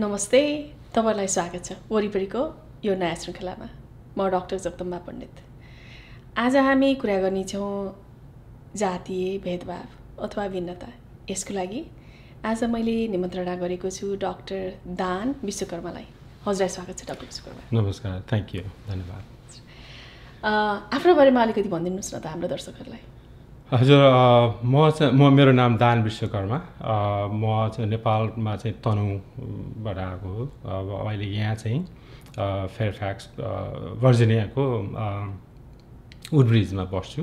नमस्ते तपाईँलाई स्वागत छ वरिपरिको यो नयाँ श्रृङ्खलामा म डक्टर जगदम्बा पण्डित आज हामी कुरा गर्नेछौँ जातीय भेदभाव अथवा भिन्नता यसको लागि आज मैले निमन्त्रणा गरेको छु डाक्टर दान विश्वकर्मालाई हजुरलाई स्वागत छ डाक्टर विश्वकर्मा नमस्कार थ्याङ्क यू धन्यवाद आफ्नो बारेमा अलिकति भनिदिनुहोस् न त हाम्रो दर्शकहरूलाई हजुर म चाहिँ म मेरो नाम दान विश्वकर्मा म चाहिँ नेपालमा चाहिँ तनहुबाट आएको हो अब अहिले यहाँ चाहिँ फेयरफ्याक्स भर्जिनियाको वुडब्रिजमा बस्छु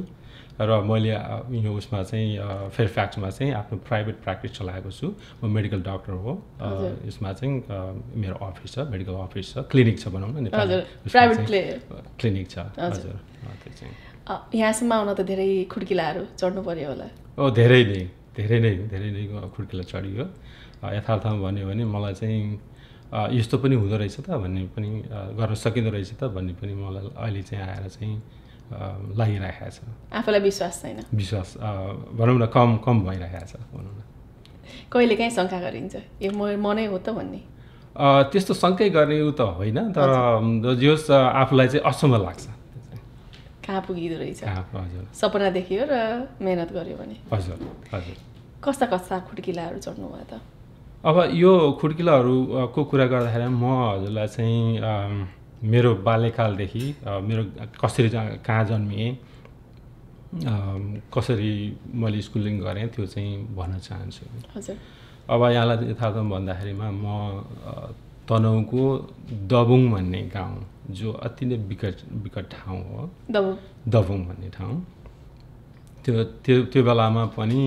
र मैले यो उसमा चाहिँ फेयरफ्याक्समा चाहिँ आफ्नो प्राइभेट प्र्याक्टिस चलाएको छु म मेडिकल डक्टर हो यसमा चाहिँ मेरो अफिस छ मेडिकल अफिस छ क्लिनिक छ भनौँ न प्राइभेट क्लिनिक छ हजुर यहाँसम्म आउन त धेरै खुड्किलाहरू चढ्नु पर्यो होला ओ धेरै नै धेरै नै धेरै नै खुड्किला चढियो यथार्थमा भन्यो भने मलाई चाहिँ यस्तो पनि हुँदो रहेछ त भन्ने पनि गर्न सकिँदो रहेछ त भन्ने पनि मलाई अहिले चाहिँ आएर चाहिँ लागिरहेको छ आफूलाई विश्वास छैन विश्वास भनौँ न कम कम भइरहेको छ भनौँ न कहिले काहीँ शङ्का गरिन्छ यो म नै हो त भन्ने त्यस्तो शङ्कै गर्ने त होइन तर जो आफूलाई चाहिँ असम्म लाग्छ कहाँ पुगिँदो रहेछ सपना देखियो र मेहनत गर्यो भने हजुर हजुर कस्ता कस्ता खुड्किलाहरू चढ्नुभयो त अब यो खुड्किलाहरूको कुरा गर्दाखेरि म हजुरलाई चाहिँ मेरो बाल्यकालदेखि मेरो कसरी कहाँ जन्मिएँ कसरी मैले स्कुलिङ गरेँ त्यो चाहिँ भन्न चाहन्छु हजुर अब यहाँलाई यथार्थ भन्दाखेरिमा म तनहुँको दबुङ भन्ने गाउँ जो अति नै विकट विकट ठाउँ हो दबुङ भन्ने ठाउँ त्यो त्यो त्यो बेलामा पनि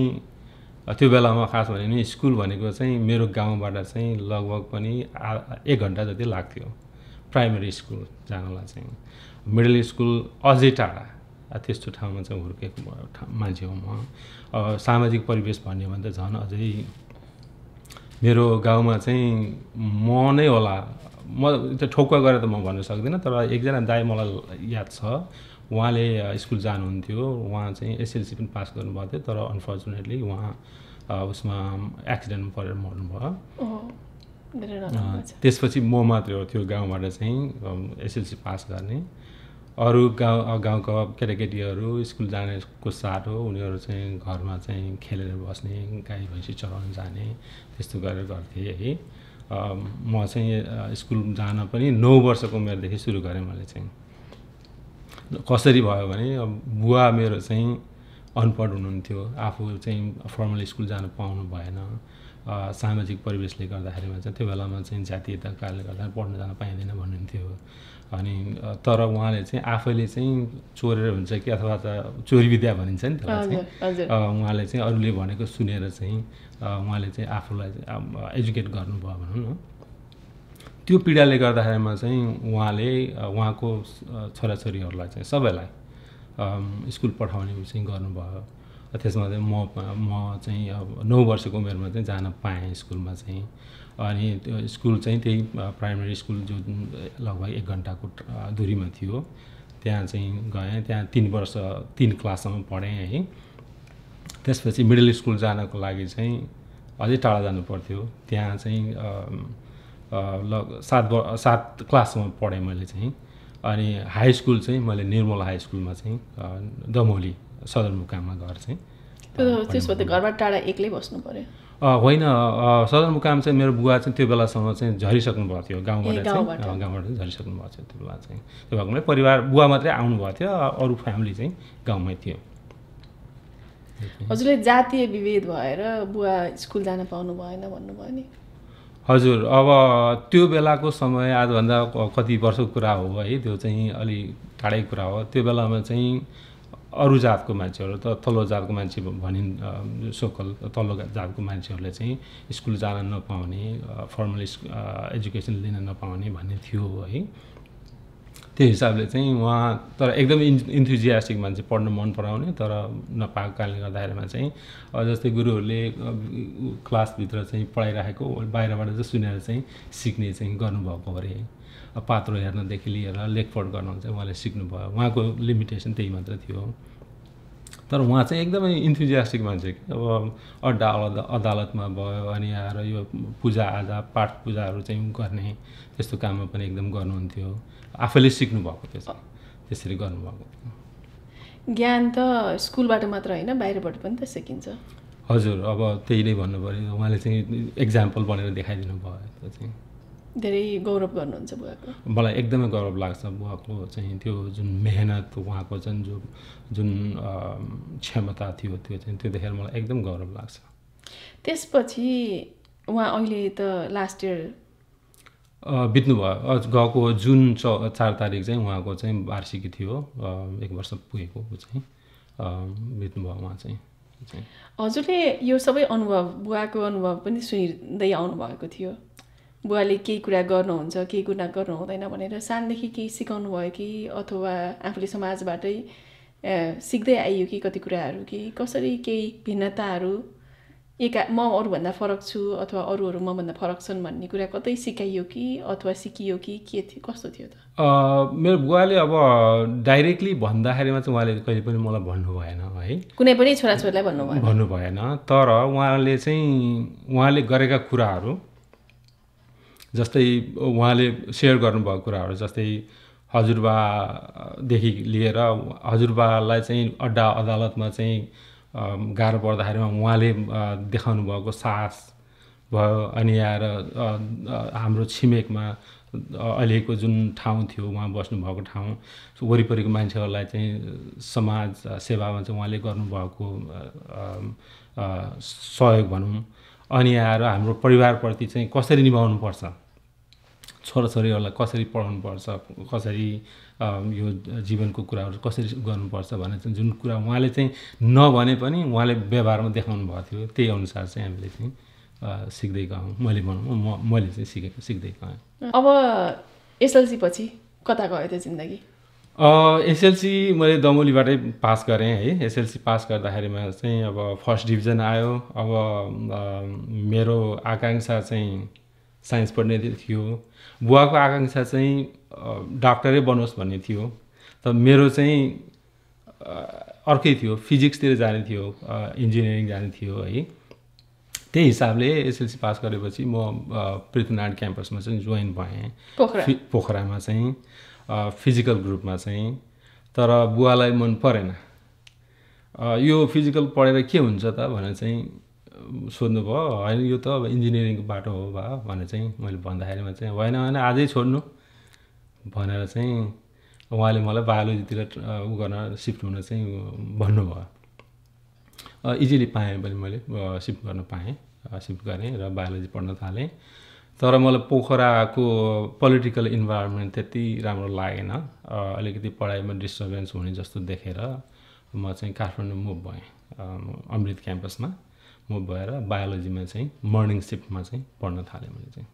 त्यो बेलामा खास भने नि स्कुल भनेको चाहिँ मेरो गाउँबाट चाहिँ लगभग पनि एक घन्टा जति लाग्थ्यो प्राइमेरी स्कुल जानलाई चाहिँ मिडल स्कुल अझै टाढा त्यस्तो ठाउँमा चाहिँ हुर्केको मान्छे हो म सामाजिक परिवेश भन्यो भने त झन् अझै मेरो गाउँमा चाहिँ म नै होला म त्यो ठोक्वा गरेर त म भन्न सक्दिनँ तर एकजना दाई मलाई याद छ उहाँले स्कुल जानुहुन्थ्यो उहाँ चाहिँ एसएलसी पनि पास गर्नुभएको थियो तर अनफर्चुनेटली उहाँ उसमा एक्सिडेन्टमा परेर मर्नुभयो त्यसपछि म मात्रै हो त्यो गाउँबाट चाहिँ एसएलसी पास गर्ने अरू गाउँ गाउँका केटाकेटीहरू स्कुल जानेको साथ हो उनीहरू चाहिँ घरमा चाहिँ खेलेर बस्ने गाई भैँसी चलाउन जाने त्यस्तो गरेर गर्थे है म चाहिँ स्कुल जान पनि नौ वर्षको उमेरदेखि सुरु गरेँ मैले चाहिँ कसरी भयो भने बुवा मेरो चाहिँ अनपढ हुनुहुन्थ्यो आफू चाहिँ फर्मल स्कुल जानु पाउनु भएन सामाजिक परिवेशले गर्दाखेरिमा चाहिँ त्यो बेलामा चाहिँ जातीयता कारणले गर्दा पढ्न जान पाइँदैन भन्नुहुन्थ्यो अनि तर उहाँले चाहिँ आफैले चाहिँ चोरेर हुन्छ कि अथवा त चोरी विद्या भनिन्छ नि त्यसलाई चाहिँ उहाँले चाहिँ अरूले भनेको सुनेर चाहिँ उहाँले चाहिँ आफूलाई एजुकेट गर्नुभयो भनौँ न त्यो पीडाले गर्दाखेरिमा चाहिँ उहाँले उहाँको छोराछोरीहरूलाई चाहिँ सबैलाई स्कुल पठाउने चाहिँ गर्नुभयो त्यसमा चाहिँ म म चाहिँ अब नौ वर्षको उमेरमा चाहिँ जान पाएँ स्कुलमा चाहिँ अनि त्यो स्कुल चाहिँ त्यही प्राइमेरी स्कुल जो लगभग एक घन्टाको दुरीमा थियो त्यहाँ चाहिँ गएँ त्यहाँ तिन वर्ष तिन क्लाससम्म पढेँ है त्यसपछि मिडल स्कुल जानको लागि चाहिँ अझै टाढा जानु पर्थ्यो त्यहाँ चाहिँ लग सात सात क्लाससम्म पढेँ मैले चाहिँ अनि हाई स्कुल चाहिँ मैले निर्मल हाई स्कुलमा चाहिँ दमोली सदरमुकाममा घर चाहिँ त्यसो घरबाट टाढा एक्लै बस्नु पऱ्यो होइन सदरमुकाम चाहिँ मेरो बुवा चाहिँ त्यो बेलासम्म चाहिँ भएको थियो गाउँबाट चाहिँ गाउँबाट चाहिँ भएको थियो त्यो बेला चाहिँ त्यो भएको परिवार बुवा मात्रै आउनुभएको थियो अरू फ्यामिली चाहिँ गाउँमै थियो हजुरले जातीय विभेद भएर बुवा स्कुल जान पाउनु भएन भन्नुभयो नि हजुर अब त्यो बेलाको समय आजभन्दा कति वर्षको कुरा हो है त्यो चाहिँ अलि टाढै कुरा हो त्यो बेलामा चाहिँ अरू जातको मान्छेहरू त तल्लो जातको मान्छे भनिन् सोकल तल्लो जातको मान्छेहरूले चाहिँ स्कुल जान नपाउने फर्मल एजुकेसन लिन नपाउने भन्ने थियो है त्यो हिसाबले चाहिँ उहाँ तर एकदमै इन् इन्थुजियास्टिक मान्छे पढ्न मन पराउने तर नपाएको कारणले गर्दाखेरिमा चाहिँ जस्तै गुरुहरूले क्लासभित्र चाहिँ पढाइराखेको बाहिरबाट चाहिँ सुनेर चाहिँ सिक्ने चाहिँ गर्नुभएको अरे पात्रो हेर्नदेखि लिएर लेखपट गर्नु चाहिँ उहाँले सिक्नुभयो उहाँको लिमिटेसन त्यही मात्र थियो तर उहाँ चाहिँ एकदमै इन्थुजियास्टिक मान्छे कि अब अड्डा अदालतमा भयो अनि आएर यो पूजाआजा पाठ पूजाहरू चाहिँ गर्ने त्यस्तो काममा पनि एकदम गर्नुहुन्थ्यो आफैले सिक्नुभएको थियो त्यसरी गर्नुभएको ज्ञान त स्कुलबाट मात्र होइन बाहिरबाट पनि त सिकिन्छ हजुर अब त्यही नै भन्नु पऱ्यो उहाँले चाहिँ एक्जाम्पल बनेर देखाइदिनु भयो त्यो चाहिँ धेरै गौरव गर्नुहुन्छ बुवाको मलाई एकदमै गौरव लाग्छ बुवाको चाहिँ त्यो जुन मेहनत उहाँको चाहिँ जो जुन क्षमता थियो त्यो चाहिँ त्यो देखेर मलाई एकदम गौरव लाग्छ त्यसपछि उहाँ अहिले त लास्ट इयर बित्नुभयो गएको जुन च चार तारिक चाहिँ उहाँको चाहिँ वार्षिकी थियो एक वर्ष पुगेको चाहिँ बित्नुभयो उहाँ चाहिँ हजुरले यो सबै अनुभव बुवाको अनुभव पनि सुनिँदै आउनुभएको थियो बुवाले केही कुरा गर्नुहुन्छ केही कुरा गर्नु हुँदैन भनेर सानदेखि केही सिकाउनु भयो कि अथवा आफूले समाजबाटै सिक्दै आइयो कि कति कुराहरू कि कसरी केही भिन्नताहरू एका म अरूभन्दा फरक छु अथवा अरूहरू मभन्दा फरक छन् भन्ने कुरा कतै सिकाइयो कि अथवा सिकियो कि के थियो कस्तो थियो त मेरो बुवाले अब डाइरेक्टली भन्दाखेरिमा चाहिँ उहाँले कहिले पनि मलाई भन्नु भएन है कुनै पनि छोराछोरीलाई भन्नु भन्नु भएन तर उहाँले चाहिँ उहाँले गरेका कुराहरू जस्तै उहाँले सेयर गर्नुभएको कुराहरू जस्तै हजुरबादेखि लिएर हजुरबालाई चाहिँ अड्डा अदालतमा चाहिँ गाह्रो पर्दाखेरिमा उहाँले देखाउनु भएको साहस भयो अनि आएर हाम्रो छिमेकमा अहिलेको जुन ठाउँ थियो उहाँ बस्नुभएको ठाउँ वरिपरिको मान्छेहरूलाई चाहिँ समाज सेवामा चाहिँ उहाँले गर्नुभएको सहयोग भनौँ अनि आएर हाम्रो परिवारप्रति चाहिँ कसरी निभाउनुपर्छ छोराछोरीहरूलाई कसरी पढाउनुपर्छ कसरी यो जीवनको कुराहरू कसरी गर्नुपर्छ भनेर चाहिँ जुन कुरा उहाँले चाहिँ नभने पनि उहाँले व्यवहारमा देखाउनु भएको थियो त्यही अनुसार चाहिँ हामीले चाहिँ सिक्दै गयौँ मैले भनौँ म मैले चाहिँ सिकेको सिक्दै गएँ अब एसएलसी पछि कता गयो त्यो जिन्दगी एसएलसी मैले दमोलीबाटै पास गरेँ है एसएलसी पास गर्दाखेरिमा चाहिँ अब फर्स्ट डिभिजन आयो अब मेरो आकाङ्क्षा चाहिँ साइन्स पढ्ने थियो बुवाको आकाङ्क्षा चाहिँ डाक्टरै बनोस् भन्ने थियो त मेरो चाहिँ अर्कै थियो फिजिक्सतिर जाने थियो इन्जिनियरिङ जाने थियो है त्यही हिसाबले एसएलसी पास गरेपछि म पृथ्वीनारायण क्याम्पसमा चाहिँ जोइन भएँ पोखरामा चाहिँ फिजिकल ग्रुपमा चाहिँ तर बुवालाई मन परेन यो फिजिकल पढेर के हुन्छ त भनेर चाहिँ सोध्नुभयो होइन यो त अब इन्जिनियरिङको बाटो हो भा भनेर चाहिँ मैले भन्दाखेरिमा चाहिँ होइन होइन आजै छोड्नु भनेर चाहिँ उहाँले मलाई बायोलोजीतिर उ गर्न सिफ्ट हुन चाहिँ भन्नुभयो इजिली पाएँ पनि मैले सिफ्ट गर्न पाएँ सिफ्ट गरेँ र बायोलोजी पढ्न थालेँ तर मलाई पोखराको पोलिटिकल इन्भाइरोमेन्ट त्यति राम्रो लागेन अलिकति पढाइमा डिस्टर्बेन्स हुने जस्तो देखेर म चाहिँ काठमाडौँ मुभ भएँ अमृत क्याम्पसमा म भएर बायोलोजीमा चाहिँ मर्निङ सिफ्टमा चाहिँ पढ्न थालेँ मैले चाहिँ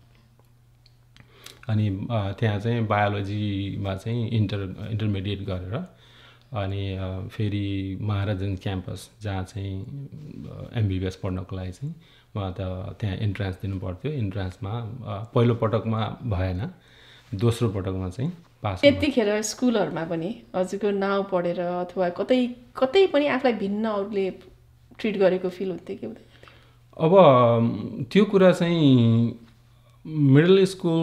अनि त्यहाँ चाहिँ बायोलोजीमा चाहिँ इन्टर इन्टरमिडिएट गरेर अनि फेरि महाराजन क्याम्पस जहाँ चाहिँ एमबिबिएस पढ्नको लागि चाहिँ म त त्यहाँ इन्ट्रान्स दिनुपर्थ्यो इन्ट्रान्समा पटकमा भएन दोस्रो पटकमा चाहिँ पास यतिखेर स्कुलहरूमा पनि हजुरको नाउँ पढेर अथवा कतै कतै पनि आफूलाई भिन्न अरूले ट्रिट गरेको फिल हुन्थ्यो कि अब त्यो कुरा चाहिँ मिडल स्कुल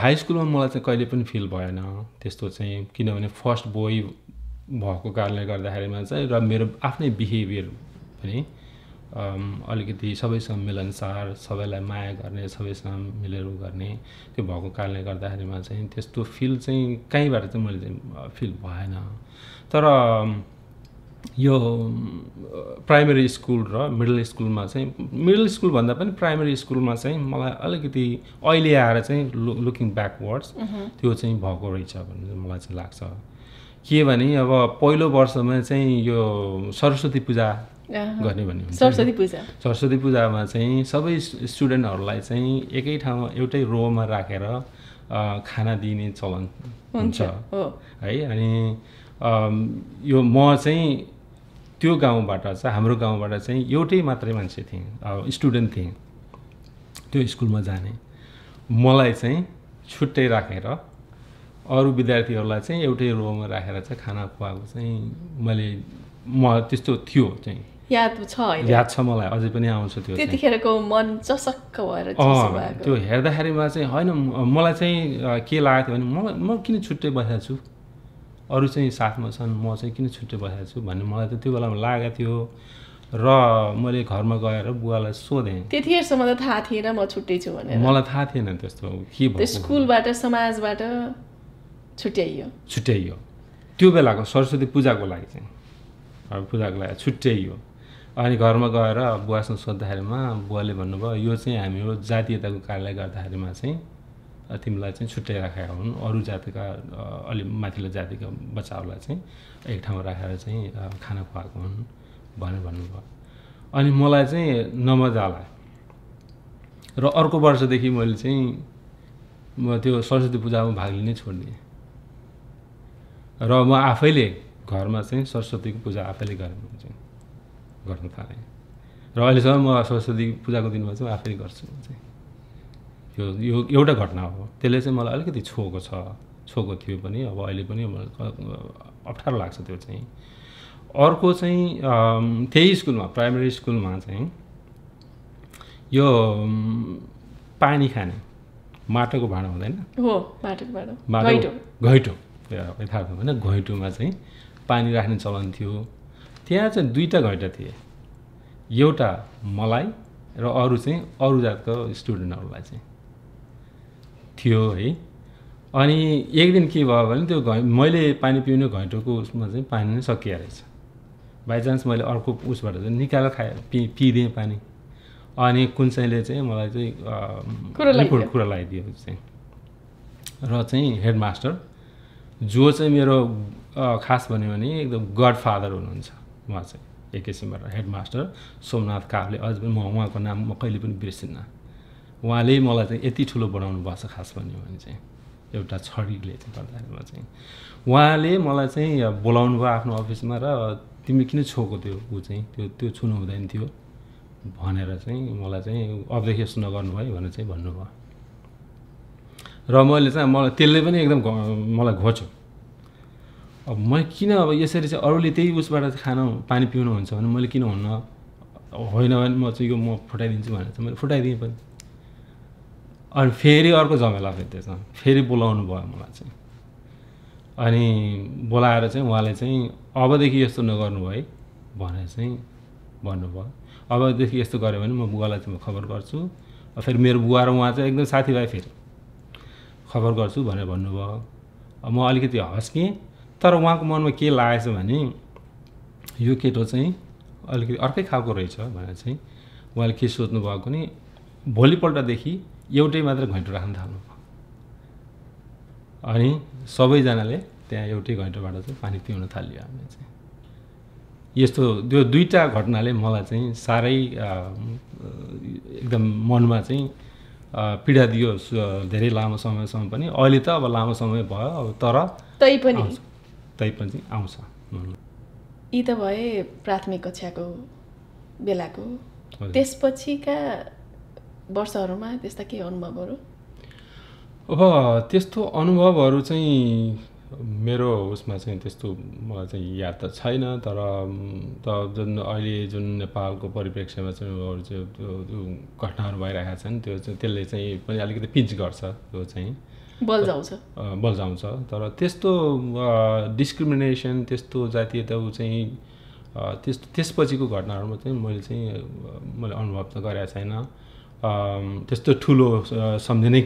हाई स्कुलमा मलाई चाहिँ कहिले पनि फिल भएन त्यस्तो चाहिँ किनभने फर्स्ट बोय भएको कारणले गर्दाखेरिमा चाहिँ र मेरो आफ्नै बिहेभियर पनि अलिकति सबैसँग मिलनसार सबैलाई माया गर्ने सबैसँग मिलेर गर्ने त्यो भएको कारणले गर्दाखेरिमा चाहिँ त्यस्तो फिल चाहिँ कहीँबाट चाहिँ मैले फिल भएन तर यो प्राइमेरी स्कुल र मिडल स्कुलमा चाहिँ मिडल स्कुलभन्दा पनि प्राइमेरी स्कुलमा चाहिँ मलाई अलिकति अहिले आएर चाहिँ लु लुकिङ ब्याकवर्ड्स त्यो चाहिँ भएको रहेछ भन्ने मलाई चाहिँ लाग्छ के भने अब पहिलो वर्षमा चाहिँ यो सरस्वती पूजा गर्ने भन्ने सरस्वती पूजा सरस्वती पूजामा चाहिँ सबै स्टुडेन्टहरूलाई चाहिँ एकै ठाउँमा एउटै रोमा राखेर खाना दिने चलन हुन्छ है अनि यो म चाहिँ त्यो गाउँबाट चाहिँ हाम्रो गाउँबाट चाहिँ एउटै मात्रै मान्छे थिएँ स्टुडेन्ट थिएँ त्यो स्कुलमा जाने मलाई चाहिँ छुट्टै राखेर अरू विद्यार्थीहरूलाई चाहिँ एउटै रोमा राखेर चाहिँ खाना खुवाएको चाहिँ मैले म त्यस्तो थियो चाहिँ याद छ याद छ मलाई अझै पनि आउँछ त्यो त्यतिखेरको मन चसक्क भएर त्यो हेर्दाखेरिमा चाहिँ होइन मलाई चाहिँ के लागेको थियो भने म म किन छुट्टै बसेको छु अरू चाहिँ साथमा छन् म चाहिँ किन छुट्टै बसेको छु भन्ने मलाई त त्यो बेलामा लागेको थियो र मैले घरमा गएर बुवालाई सोधेँ त्यतिखेरसम्म त थाहा थिएन म छुट्टै छु भनेर मलाई थाहा थिएन त्यस्तो के भयो स्कुलबाट समाजबाट छुट्याइयो छुट्याइयो त्यो बेलाको सरस्वती पूजाको लागि चाहिँ पूजाको लागि छुट्याइयो अनि घरमा गएर बुवासँग सोद्धाखेरिमा बुवाले भन्नुभयो यो चाहिँ हामी जातीयताको कारणले गर्दाखेरिमा चाहिँ तिमीलाई चाहिँ छुट्टै राखेका हुन् अरू जातिका अलि माथिल्लो जातिका बच्चाहरूलाई चाहिँ एक ठाउँमा राखेर चाहिँ खाना खुवाएको हुन् भनेर भन्नुभयो अनि मलाई चाहिँ नमजा होला र अर्को वर्षदेखि मैले चाहिँ म त्यो सरस्वती पूजामा भाग लिनै छोडिदिएँ र म आफैले घरमा चाहिँ सरस्वतीको पूजा आफैले गरेँ मैले चाहिँ गर्न थालेँ र अहिलेसम्म म सरस्वती पूजाको दिनमा चाहिँ आफैले गर्छु म चाहिँ त्यो यो एउटा घटना हो त्यसले चाहिँ मलाई अलिकति छोएको छ छोएको थियो पनि अब अहिले पनि अप्ठ्यारो लाग्छ त्यो चाहिँ अर्को चाहिँ त्यही स्कुलमा प्राइमेरी स्कुलमा चाहिँ यो पानी खाने माटोको भाँडो हुँदैन हो घैँटो यथार्थ होइन घैँटोमा चाहिँ पानी राख्ने चलन थियो त्यहाँ चाहिँ दुईवटा घैँटा थिए एउटा मलाई र अरू चाहिँ अरू जातको स्टुडेन्टहरूलाई चाहिँ थियो है अनि एक दिन के भयो भने त्यो घै मैले पानी पिउने घैँटोको उसमा चाहिँ पानी नै सकिया रहेछ बाइचान्स मैले अर्को उसबाट चाहिँ निकालेर खाए पि पिदिएँ पानी अनि कुन चाहिँले चाहिँ मलाई चाहिँ कुरा लगाइदियो चाहिँ र चाहिँ हेडमास्टर जो चाहिँ मेरो खास भन्यो भने एकदम गड फादर हुनुहुन्छ उहाँ चाहिँ एक किसिमबाट हेडमास्टर सोमनाथ काफले अझ पनि म उहाँको नाम म कहिले पनि बिर्सिन्न उहाँले मलाई चाहिँ यति ठुलो बनाउनु भएको छ खास भन्यो भने चाहिँ एउटा छडीले चाहिँ गर्दाखेरिमा चाहिँ उहाँले मलाई चाहिँ बोलाउनु भयो आफ्नो अफिसमा र तिमी किन छोएको त्यो ऊ चाहिँ त्यो त्यो छुनु हुँदैन थियो भनेर चाहिँ मलाई चाहिँ अबदेखि यस्तो नगर्नु भयो भनेर चाहिँ भन्नुभयो र मैले चाहिँ मलाई त्यसले पनि एकदम मलाई घोच्यो अब म किन अब यसरी चाहिँ अरूले त्यही उसबाट खान पानी पिउनुहुन्छ भने मैले किन हुन्न होइन भने म चाहिँ यो म फुटाइदिन्छु भनेर चाहिँ मैले फुटाइदिएँ पनि अनि फेरि अर्को झमेला भेट्दैछ फेरि बोलाउनु भयो मलाई चाहिँ अनि बोलाएर चाहिँ उहाँले चाहिँ अबदेखि यस्तो नगर्नु भयो है भनेर चाहिँ भन्नुभयो अबदेखि यस्तो गऱ्यो भने म बुवालाई चाहिँ म खबर गर्छु फेरि मेरो बुवा र उहाँ चाहिँ एकदम साथीभाइ फेरि खबर गर्छु भनेर भन्नुभयो म अलिकति हस्केँ तर उहाँको मनमा के लागेछ भने यो केटो चाहिँ अलिकति अर्कै खालको रहेछ भनेर चाहिँ उहाँले के भएको नि भोलिपल्टदेखि एउटै मात्र घैँटो राख्न थाल्नु भयो अनि सबैजनाले त्यहाँ एउटै घैँटोबाट चाहिँ पानी पिउन थाल्यो हामीले चाहिँ यस्तो त्यो दुईवटा घटनाले मलाई चाहिँ साह्रै एकदम मनमा चाहिँ पीडा दियो धेरै लामो समयसम्म पनि अहिले त अब लामो समय भयो अब तर तैपनि पनि आउँछ यी त भए प्राथमिक कक्षाको बेलाको त्यसपछिका वर्षहरूमा त्यस्ता केही अनुभवहरू अब त्यस्तो अनुभवहरू चाहिँ मेरो उसमा चाहिँ त्यस्तो मलाई चाहिँ याद त छैन तर त जुन अहिले जुन नेपालको परिप्रेक्ष्यमा चाहिँ अरू चाहिँ त्यो घटनाहरू भइरहेका छन् त्यो चाहिँ त्यसले चाहिँ पनि अलिकति पिच गर्छ त्यो चाहिँ बल्झाउँछ बल्झाउँछ तर त्यस्तो डिस्क्रिमिनेसन त्यस्तो जातीय त ऊ चाहिँ त्यस त्यसपछिको घटनाहरूमा चाहिँ मैले चाहिँ मैले अनुभव त गरेको छैन त्यस्तो ठुलो सम्झिनै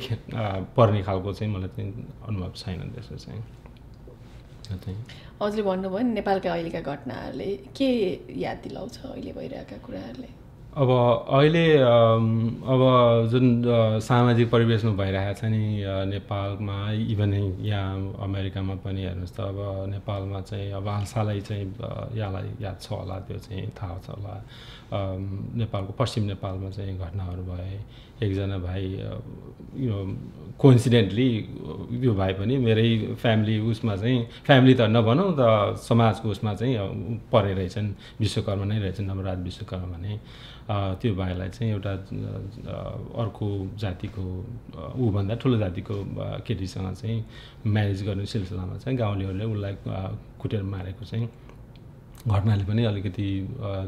पर्ने खालको चाहिँ मलाई चाहिँ अनुभव छैन त्यसो चाहिँ अझै भन्नुभयो नि नेपालका अहिलेका घटनाहरूले के याद दिलाउँछ अहिले भइरहेका कुराहरूले अब अहिले अब जुन सामाजिक परिवेशमा भइरहेको छ नि नेपालमा इभन यहाँ अमेरिकामा पनि हेर्नुहोस् त अब नेपालमा चाहिँ अब हालसालै चाहिँ यहाँलाई याद छ होला त्यो चाहिँ थाहा छ होला नेपालको पश्चिम नेपालमा चाहिँ घटनाहरू भए एकजना भाइ यो कोइन्सिडेन्टली यो भाइ पनि मेरै फ्यामिली उसमा चाहिँ फ्यामिली त नभनौँ त समाजको उसमा चाहिँ परे रहेछन् विश्वकर्मा नै रहेछन् नवराज विश्वकर्मा भने त्यो भाइलाई चाहिँ एउटा अर्को जातिको ऊभन्दा ठुलो जातिको केटीसँग चाहिँ म्यारेज गर्ने सिलसिलामा चाहिँ गाउँलेहरूले उसलाई कुटेर मारेको चाहिँ घटनाले पनि अलिकति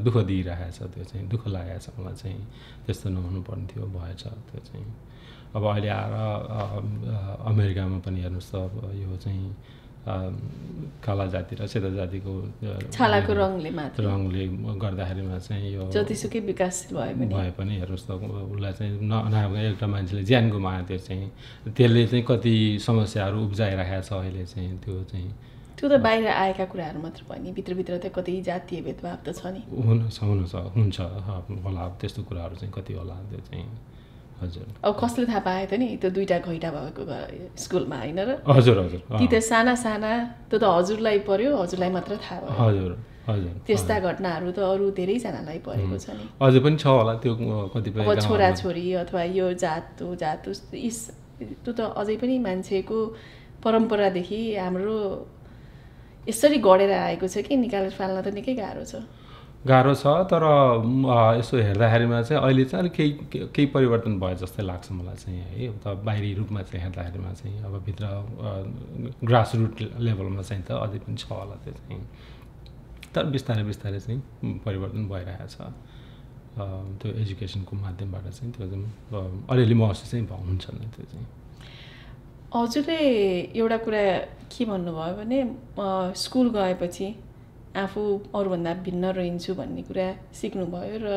दुःख दिइरहेछ त्यो चाहिँ दुःख लागेको छ मलाई चाहिँ त्यस्तो नहुनुपर्ने थियो भएछ त्यो चाहिँ अब अहिले आएर अमेरिकामा पनि हेर्नुहोस् त यो चाहिँ काला जाति र सेता जातिको छालाको रङले मात्र रङले गर्दाखेरिमा चाहिँ यो जतिसुकै विकास भयो भए पनि हेर्नुहोस् त उसलाई चाहिँ न एउटा मान्छेले ज्यान गुमायो त्यो चाहिँ त्यसले चाहिँ कति समस्याहरू उब्जाइराखेको छ अहिले चाहिँ त्यो चाहिँ त्यो त बाहिर आएका कुराहरू मात्र भयो नि भित्रभित्र त कति जातीय भेदभाव त छ नि हुनु छ हुन्छ होला त्यस्तो कुराहरू चाहिँ कति होला त्यो चाहिँ हजुर अब कसले थाहा पाए त नि त्यो दुइटा घैटा भएको स्कुलमा होइन र हजुर हजुर ती त साना साना त्यो त हजुरलाई पर्यो हजुरलाई मात्र थाहा भयो हजुर हजुर त्यस्ता घटनाहरू त अरू धेरैजनालाई परेको छ नि अझै पनि छ होला त्यो कतिपय छोरा छोराछोरी अथवा यो जात जात इस त्यो त अझै पनि मान्छेको परम्परादेखि हाम्रो यसरी गढेर आएको छ कि निकालेर फाल्न त निकै गाह्रो छ गाह्रो छ तर यसो हेर्दाखेरिमा चाहिँ अहिले चाहिँ अलिक केही केही परिवर्तन भयो जस्तै लाग्छ मलाई चाहिँ है त बाहिरी रूपमा चाहिँ हेर्दाखेरिमा चाहिँ अब भित्र ग्रास रुट लेभलमा चाहिँ त अझै पनि छ होला त्यो चाहिँ तर बिस्तारै बिस्तारै चाहिँ परिवर्तन भइरहेको छ त्यो एजुकेसनको माध्यमबाट चाहिँ त्यो चाहिँ अलिअलि महसुस चाहिँ हुन्छ नै त्यो चाहिँ हजुरले एउटा कुरा के भन्नुभयो भने स्कुल गएपछि आफू अरूभन्दा भिन्न रहन्छु भन्ने कुरा सिक्नुभयो र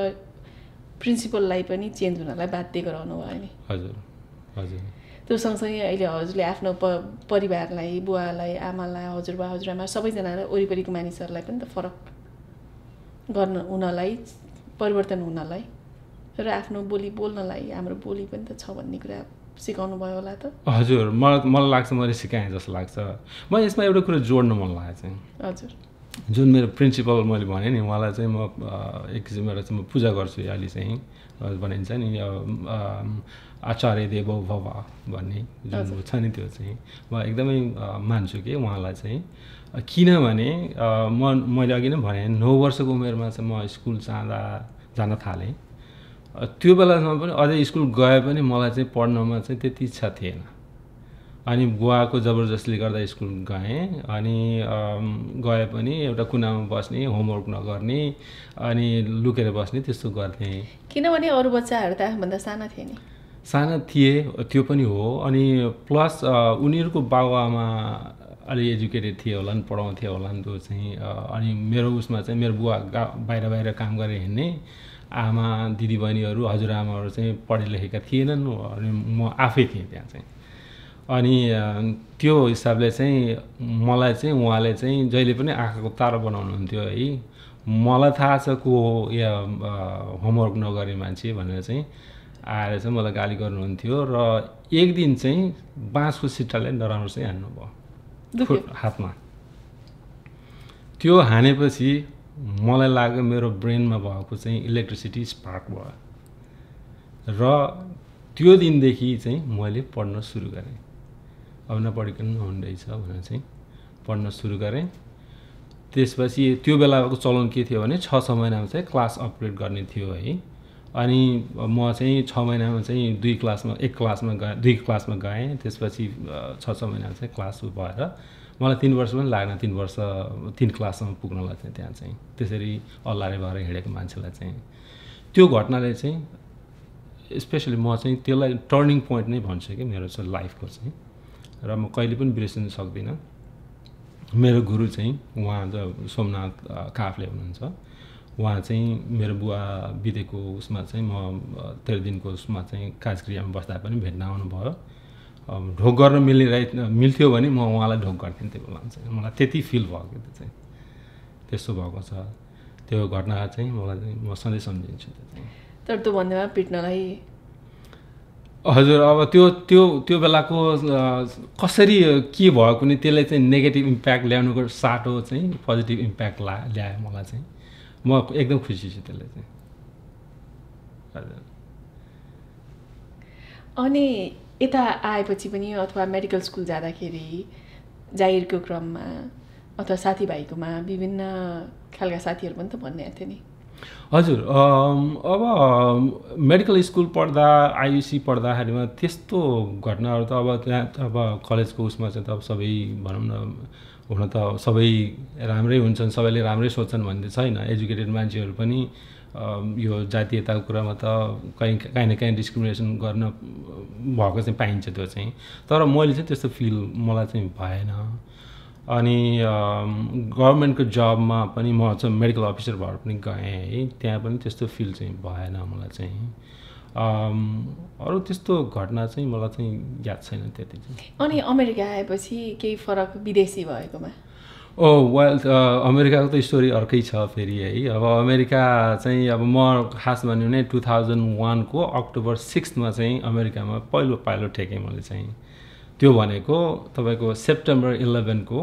प्रिन्सिपललाई पनि चेन्ज हुनलाई बाध्य गराउनु भयो नि हजुर हजुर त्यो सँगसँगै अहिले हजुरले आफ्नो प परिवारलाई बुवालाई आमालाई हजुरबा हजुरआमा सबैजनालाई वरिपरिको मानिसहरूलाई पनि त फरक गर्न हुनलाई परिवर्तन हुनलाई र आफ्नो बोली बोल्नलाई हाम्रो बोली पनि त छ भन्ने कुरा सिकाउनु भयो होला त हजुर मलाई मलाई लाग्छ मैले सिकाएँ जस्तो लाग्छ म यसमा एउटा कुरो जोड्नु मन लागेको चाहिँ हजुर जुन मेरो प्रिन्सिपल मैले भनेँ नि उहाँलाई चाहिँ म एक किसिमबाट चाहिँ म पूजा गर्छु अहिले चाहिँ भनिन्छ नि आचार्य देव भव भन्ने जुन छ नि त्यो चाहिँ म एकदमै मान्छु कि उहाँलाई चाहिँ किनभने म मैले अघि नै भने नौ वर्षको उमेरमा चाहिँ म स्कुल जाँदा जान थालेँ त्यो बेलासम्म पनि अझै स्कुल गए पनि मलाई चाहिँ पढ्नमा चाहिँ त्यति इच्छा थिएन अनि बुवाको जबरजस्तीले गर्दा स्कुल गएँ अनि गए पनि एउटा कुनामा बस्ने होमवर्क नगर्ने अनि लुकेर बस्ने त्यस्तो गर्थेँ किनभने अरू बच्चाहरू त आफूभन्दा साना थिए नि साना थिए त्यो पनि हो अनि प्लस उनीहरूको बाबुआमा अलि एजुकेटेड थिए होला नि पढाउँथे होला नि त्यो चाहिँ अनि मेरो उसमा चाहिँ मेरो बुवा बाहिर बाहिर काम गरेर हिँड्ने आमा दिदीबहिनीहरू हजुरआमाहरू चाहिँ पढे लेखेका थिएनन् अनि म आफै थिएँ त्यहाँ चाहिँ अनि त्यो हिसाबले चाहिँ मलाई चाहिँ उहाँले चाहिँ जहिले पनि आँखाको तारो बनाउनुहुन्थ्यो है मलाई थाहा छ को या होमवर्क नगर्ने मान्छे भनेर चाहिँ आएर चाहिँ मलाई गाली गर्नुहुन्थ्यो र एक दिन चाहिँ बाँसको सिट्टाले नराम्रो चाहिँ हान्नुभयो फुट हातमा त्यो हानेपछि मलाई लाग्यो मेरो ब्रेनमा भएको चाहिँ इलेक्ट्रिसिटी स्पार्क भयो र त्यो दिनदेखि चाहिँ मैले पढ्न सुरु गरेँ अब नपढिकन नहुने रहेछ भनेर चाहिँ पढ्न सुरु गरेँ त्यसपछि त्यो बेलाको चलन के थियो भने छ छ महिनामा चाहिँ क्लास अपग्रेड गर्ने थियो है अनि म चाहिँ छ महिनामा चाहिँ दुई क्लासमा एक क्लासमा गए दुई क्लासमा गएँ त्यसपछि छ छ महिनामा चाहिँ क्लास भएर मलाई तिन वर्ष पनि लागेन तिन वर्ष तिन क्लाससम्म पुग्नलाई चाहिँ त्यहाँ चाहिँ त्यसरी अल्लारे भएर हिँडेको मान्छेलाई चाहिँ त्यो घटनाले चाहिँ स्पेसली म चाहिँ त्यसलाई टर्निङ पोइन्ट नै भन्छु कि मेरो चाहिँ लाइफको चाहिँ र म कहिले पनि बिर्सिनु सक्दिनँ मेरो गुरु चाहिँ उहाँ सोमनाथ काफले हुनुहुन्छ उहाँ चाहिँ मेरो बुवा बितेको उसमा चाहिँ म तेह्र दिनको उसमा चाहिँ काजक्रियामा बस्दा पनि भेट्न आउनुभयो ढोक गर्न मिलिरहेको मिल्थ्यो भने म उहाँलाई ढोक गर्थेँ त्यो बेला चाहिँ मलाई त्यति फिल भयो कि त्यो चाहिँ त्यस्तो भएको छ त्यो घटना चाहिँ मलाई म सधैँ सम्झिन्छु त्यो चाहिँ तर त्यो भन्दैमा पिट्नलाई हजुर अब त्यो त्यो त्यो बेलाको कसरी के भयो कुनै त्यसले चाहिँ नेगेटिभ इम्प्याक्ट ल्याउनुको साटो चाहिँ पोजिटिभ इम्प्याक्ट ला ल्यायो मलाई चाहिँ म एकदम खुसी छु त्यसले चाहिँ अनि यता आएपछि पनि अथवा मेडिकल स्कुल जाँदाखेरि जाहिरको क्रममा अथवा साथीभाइकोमा विभिन्न खालका साथीहरू पनि त भन्ने थियो नि हजुर अब मेडिकल स्कुल पढ्दा आइयुसी पढ्दाखेरिमा त्यस्तो घटनाहरू त अब त्यहाँ अब कलेजको उसमा चाहिँ त अब सबै भनौँ न हुन त सबै राम्रै हुन्छन् सबैले राम्रै सोच्छन् भन्ने छैन एजुकेटेड मान्छेहरू पनि यो जातीयताको कुरामा त कहीँ काहीँ न काहीँ डिस्क्रिमिनेसन गर्न भएको चाहिँ पाइन्छ त्यो चाहिँ तर मैले चाहिँ त्यस्तो फिल मलाई चाहिँ भएन अनि गभर्मेन्टको जबमा पनि म चाहिँ मेडिकल अफिसर भएर पनि गएँ है त्यहाँ पनि त्यस्तो फिल चाहिँ भएन मलाई चाहिँ अरू त्यस्तो घटना चाहिँ मलाई चाहिँ याद छैन त्यति अनि अमेरिका आएपछि केही फरक विदेशी भएकोमा ओ oh, वेल अमेरिकाको त स्टोरी अर्कै छ फेरि है अब अमेरिका चाहिँ अब म खास भन्यो भने टु थाउजन्ड वानको अक्टोबर सिक्समा चाहिँ अमेरिकामा पहिलो पाइलो ठेकेँ मैले चाहिँ त्यो भनेको तपाईँको सेप्टेम्बर इलेभेनको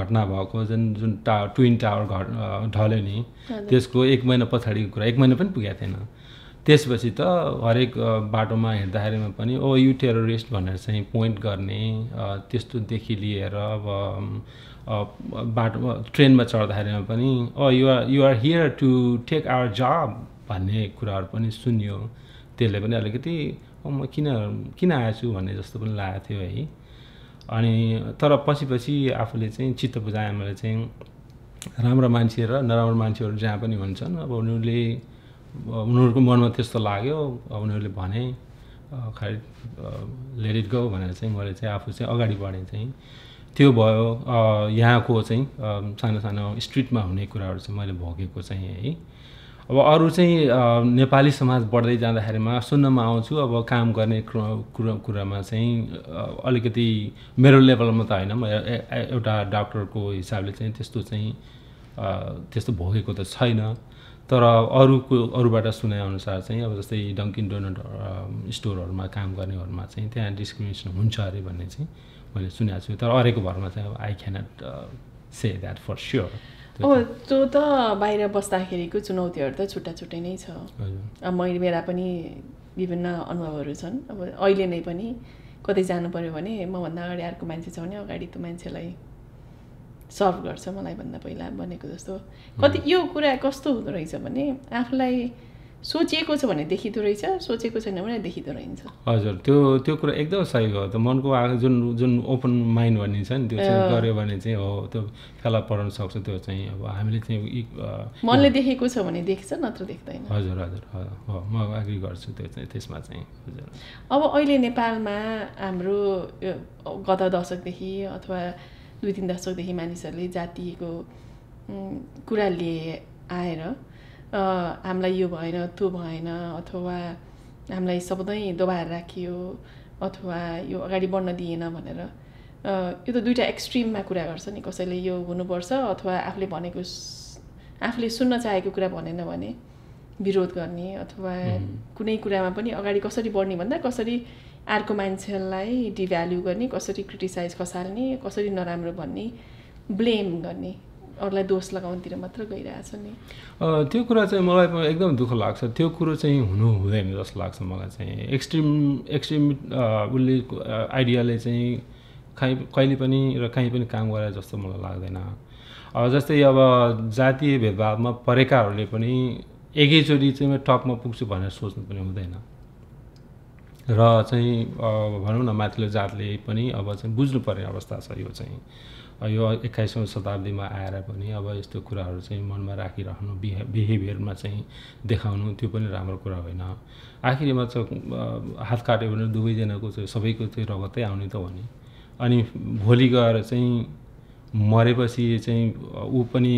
घटना भएको जुन जुन टा ट्विन टावर घट ढल्यो नि त्यसको एक महिना पछाडिको कुरा एक महिना पनि पुगेको थिएन त्यसपछि त हरेक बाटोमा हेर्दाखेरिमा पनि ओ यु टेरोरिस्ट भनेर चाहिँ पोइन्ट गर्ने त्यस्तोदेखि लिएर अब बाटोमा ट्रेनमा चढ्दाखेरिमा पनि oh you're you're here to take our job भन्ने कुराहरू पनि सुन्यो त्यसले पनि अलिकति म किन किन आएछु भन्ने जस्तो पनि लागेको थियो है अनि तर पछि पछि आफूले चाहिँ चित्त बुझाए मैले चाहिँ राम्रो मान्छे र नराम्रो मान्छेहरू जहाँ पनि हुन्छन् अब उनीहरूले उनीहरूको मनमा त्यस्तो लाग्यो अब उनीहरूले भने खालि लेट इट भनेर चाहिँ मैले चाहिँ आफू चाहिँ अगाडि बढेँ चाहिँ त्यो भयो यहाँको चाहिँ सानो सानो स्ट्रिटमा हुने कुराहरू चाहिँ मैले भोगेको चाहिँ है अब अरू चाहिँ नेपाली समाज बढ्दै जाँदाखेरिमा सुन्नमा आउँछु अब काम गर्ने कुरा कुरामा चाहिँ अलिकति मेरो लेभलमा त होइन म एउटा डाक्टरको हिसाबले चाहिँ त्यस्तो चाहिँ त्यस्तो भोगेको त छैन तर अरूको अरूबाट सुनाएअनुसार चाहिँ अब जस्तै डङ्किन डोनट स्टोरहरूमा काम गर्नेहरूमा चाहिँ त्यहाँ डिस्क्रिमिनेसन हुन्छ अरे भन्ने चाहिँ मैले सुनेको छु तर अरेको भरमा चाहिँ अब I cannot say that for sure त्यो त बाहिर बस्दाखेरिको चुनौतीहरू त छुट्टा छुट्टै नै छ अब मैले मेरा पनि विभिन्न अनुभवहरू छन् अब अहिले नै पनि कतै जानु पऱ्यो भने मभन्दा अगाडि अर्को मान्छे छ भने अगाडि त्यो मान्छेलाई सर्भ गर्छ मलाई भन्दा पहिला भनेको जस्तो कति यो कुरा कस्तो हुँदो रहेछ भने आफूलाई सोचिएको छ भने देखिँदो रहेछ सोचेको छैन भने देखिँदो रहन्छ हजुर त्यो त्यो कुरा एकदम सही हो त मनको जुन जुन ओपन माइन्ड भनिन्छ नि त्यो चाहिँ गऱ्यो भने चाहिँ हो त्यो फेला पढाउन सक्छ त्यो चाहिँ अब हामीले चाहिँ मनले देखेको छ भने देख्छ नत्र देख्दैन हजुर हजुर हो म एग्री गर्छु त्यो चाहिँ त्यसमा चाहिँ हजुर अब अहिले नेपालमा हाम्रो गत दशकदेखि अथवा दुई तिन दशकदेखि मानिसहरूले जातिको कुरा लिए आएर हामीलाई यो भएन त्यो भएन अथवा हामीलाई सबै दोबार राखियो अथवा यो अगाडि बढ्न दिएन भनेर यो त दुइटा एक्सट्रिममा कुरा गर्छ नि कसैले यो हुनुपर्छ अथवा आफूले भनेको आफूले सुन्न चाहेको कुरा भनेन भने विरोध गर्ने अथवा कुनै कुरामा पनि अगाडि कसरी बढ्ने भन्दा कसरी अर्को मान्छेलाई डिभ्याल्यु गर्ने कसरी क्रिटिसाइज खसाल्ने कसरी नराम्रो भन्ने ब्लेम गर्ने अरूलाई दोष लगाउनुतिर मात्र गइरहेछ नि त्यो कुरा चाहिँ मलाई एकदम दुःख लाग्छ त्यो कुरो चाहिँ हुनु हुँदैन जस्तो लाग्छ मलाई चाहिँ एक्सट्रिम एक्सट्रिम उसले आइडियाले चाहिँ कहीँ कहिले पनि र कहीँ पनि काम गरे जस्तो मलाई लाग्दैन जस्तै अब जातीय भेदभावमा परेकाहरूले पनि एकैचोटि चाहिँ म टपमा पुग्छु भनेर सोच्नु पनि हुँदैन र चाहिँ भनौँ न माथिल्लो जातले पनि अब चाहिँ बुझ्नु पर्ने अवस्था छ यो चाहिँ यो एक्काइसौँ शताब्दीमा आएर पनि अब यस्तो कुराहरू चाहिँ मनमा राखिराख्नु बिहे बिहेभियरमा चाहिँ देखाउनु त्यो पनि राम्रो कुरा होइन आखिरीमा चाहिँ हात काट्यो भने दुवैजनाको चाहिँ सबैको चाहिँ रगतै आउने त हो नि अनि भोलि गएर चाहिँ मरेपछि चाहिँ ऊ पनि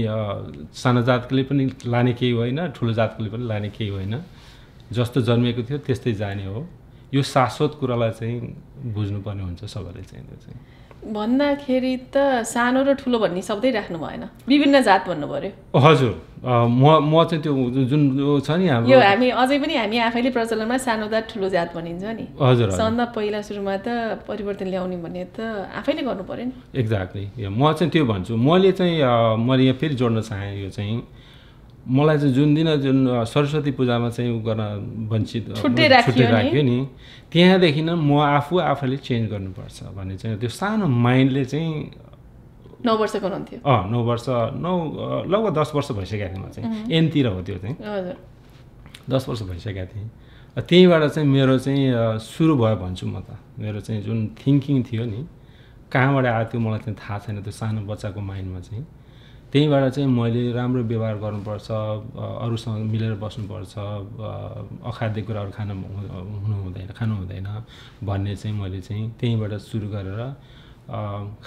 सानो जातकोले पनि लाने केही होइन ठुलो जातकोले पनि लाने केही होइन जस्तो जन्मेको थियो त्यस्तै जाने हो यो शाश्वत कुरालाई चाहिँ बुझ्नुपर्ने हुन्छ सबैले चाहिँ त्यो चाहिँ भन्दाखेरि त सानो र ठुलो भन्ने शब्दै राख्नु भएन विभिन्न जात भन्नु पऱ्यो हजुर म म चाहिँ त्यो जुन छ नि यो हामी अझै पनि हामी आफैले प्रचलनमा सानो जात ठुलो जात भनिन्छ नि हजुर सन्दा पहिला सुरुमा त परिवर्तन ल्याउने भने त आफैले गर्नु पर्यो नि एक्ज्याक्टली म चाहिँ त्यो भन्छु मैले चाहिँ मैले यहाँ फेरि जोड्न चाहेँ यो चाहिँ मलाई चाहिँ जुन दिन जुन सरस्वती पूजामा चाहिँ उ गर्न वञ्चित छुट्टै राख्यो नि त्यहाँदेखि नै म आफू आफैले चेन्ज गर्नुपर्छ भन्ने चाहिँ त्यो सानो माइन्डले चाहिँ नौ वर्षको हुनुहुन्थ्यो अँ नौ वर्ष नौ लगभग दस वर्ष भइसकेको थिएँ म चाहिँ एनतिर हो त्यो चाहिँ दस वर्ष भइसकेको थिएँ त्यहीँबाट चाहिँ मेरो चाहिँ सुरु भयो भन्छु म त मेरो चाहिँ जुन थिङ्किङ थियो नि कहाँबाट आएको थियो मलाई चाहिँ थाहा छैन त्यो सानो बच्चाको माइन्डमा चाहिँ त्यहीँबाट चाहिँ मैले राम्रो व्यवहार गर्नुपर्छ अरूसँग मिलेर बस्नुपर्छ अखाद्य कुराहरू खान हुनु हुँदैन खानु हुँदैन भन्ने चाहिँ मैले चाहिँ त्यहीँबाट सुरु गरेर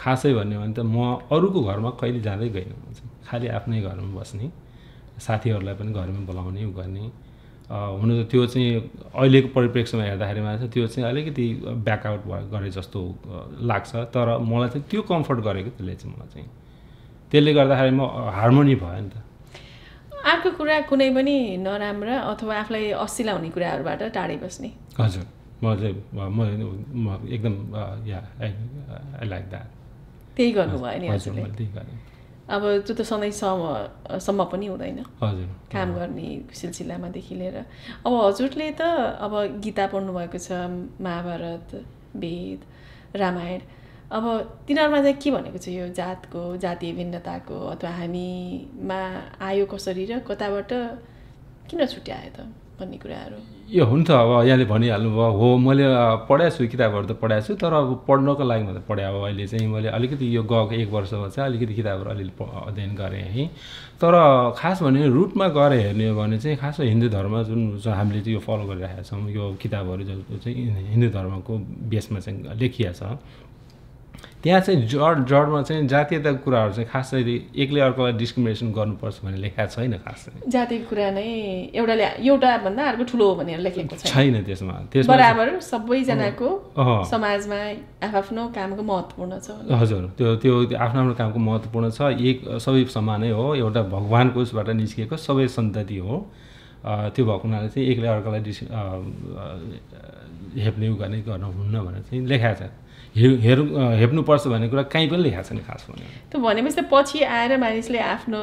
खासै भन्यो भने त म अरूको घरमा कहिले जाँदै गइनँ खालि आफ्नै घरमा बस्ने साथीहरूलाई पनि घरमा बोलाउने गर्ने हुन त त्यो चाहिँ अहिलेको परिप्रेक्ष्यमा हेर्दाखेरिमा चाहिँ त्यो चाहिँ अलिकति ब्याकआउट भयो गरे जस्तो लाग्छ तर मलाई चाहिँ त्यो कम्फर्ट गरेको त्यसले चाहिँ मलाई चाहिँ त्यसले गर्दाखेरि म हार्मोनी भयो नि त अर्को कुरा कुनै पनि नराम्रो अथवा आफूलाई हुने कुराहरूबाट टाढै बस्ने हजुर म म एकदम लाइक द्याट त्यही गर्नुभयो नि अब त्यो त सधैँ सम्म पनि हुँदैन हजुर काम गर्ने सिलसिलामादेखि लिएर अब हजुरले त अब गीता पढ्नुभएको छ महाभारत वेद रामायण अब तिनीहरूमा चाहिँ के भनेको छ यो जातको जातीय भिन्नताको अथवा हामीमा आयो कसरी र कताबाट किन छुट्यायो त भन्ने कुराहरू यो त अब यहाँले भनिहाल्नु भयो हो मैले पढाएको छु किताबहरू त पढाएको छु तर अब पढ्नको लागि मात्रै पढाएँ अब अहिले चाहिँ मैले अलिकति यो गएको एक वर्षमा चाहिँ अलिकति किताबहरू अलिअलि अध्ययन गरेँ है तर खास भने रुटमा गएर हेर्ने हो भने चाहिँ खास हिन्दू धर्म जुन हामीले चाहिँ यो फलो गरिरहेका छौँ यो किताबहरू जो चाहिँ हिन्दू धर्मको बेसमा चाहिँ लेखिया छ त्यहाँ चाहिँ जड जडमा चाहिँ जातीयताको कुराहरू चाहिँ खास चाहिँ एक्लै अर्कोलाई डिस्क्रिमिनेसन गर्नुपर्छ भनेर लेखा छैन खास जातिको कुरा नै एउटा एउटा भन्दा अर्को ठुलो हो भनेर लेखेको छैन त्यसमा बराबर सबैजनाको समाजमा आफ्नो कामको महत्त्वपूर्ण छ हजुर त्यो त्यो आफ्नो आफ्नो कामको महत्त्वपूर्ण छ एक सबै समानै हो एउटा भगवान्को उसबाट निस्किएको सबै सन्तति हो त्यो भएको हुनाले चाहिँ एक्लै अर्कोलाई डिस हेप्ने गर्ने गर्नुहुन्न भनेर चाहिँ लेखा छ हे हेर्नु हेप्नुपर्छ भन्ने कुरा कहीँ पनि लेखाएको छैन खास भने त्यो भनेपछि त पछि आएर मानिसले आफ्नो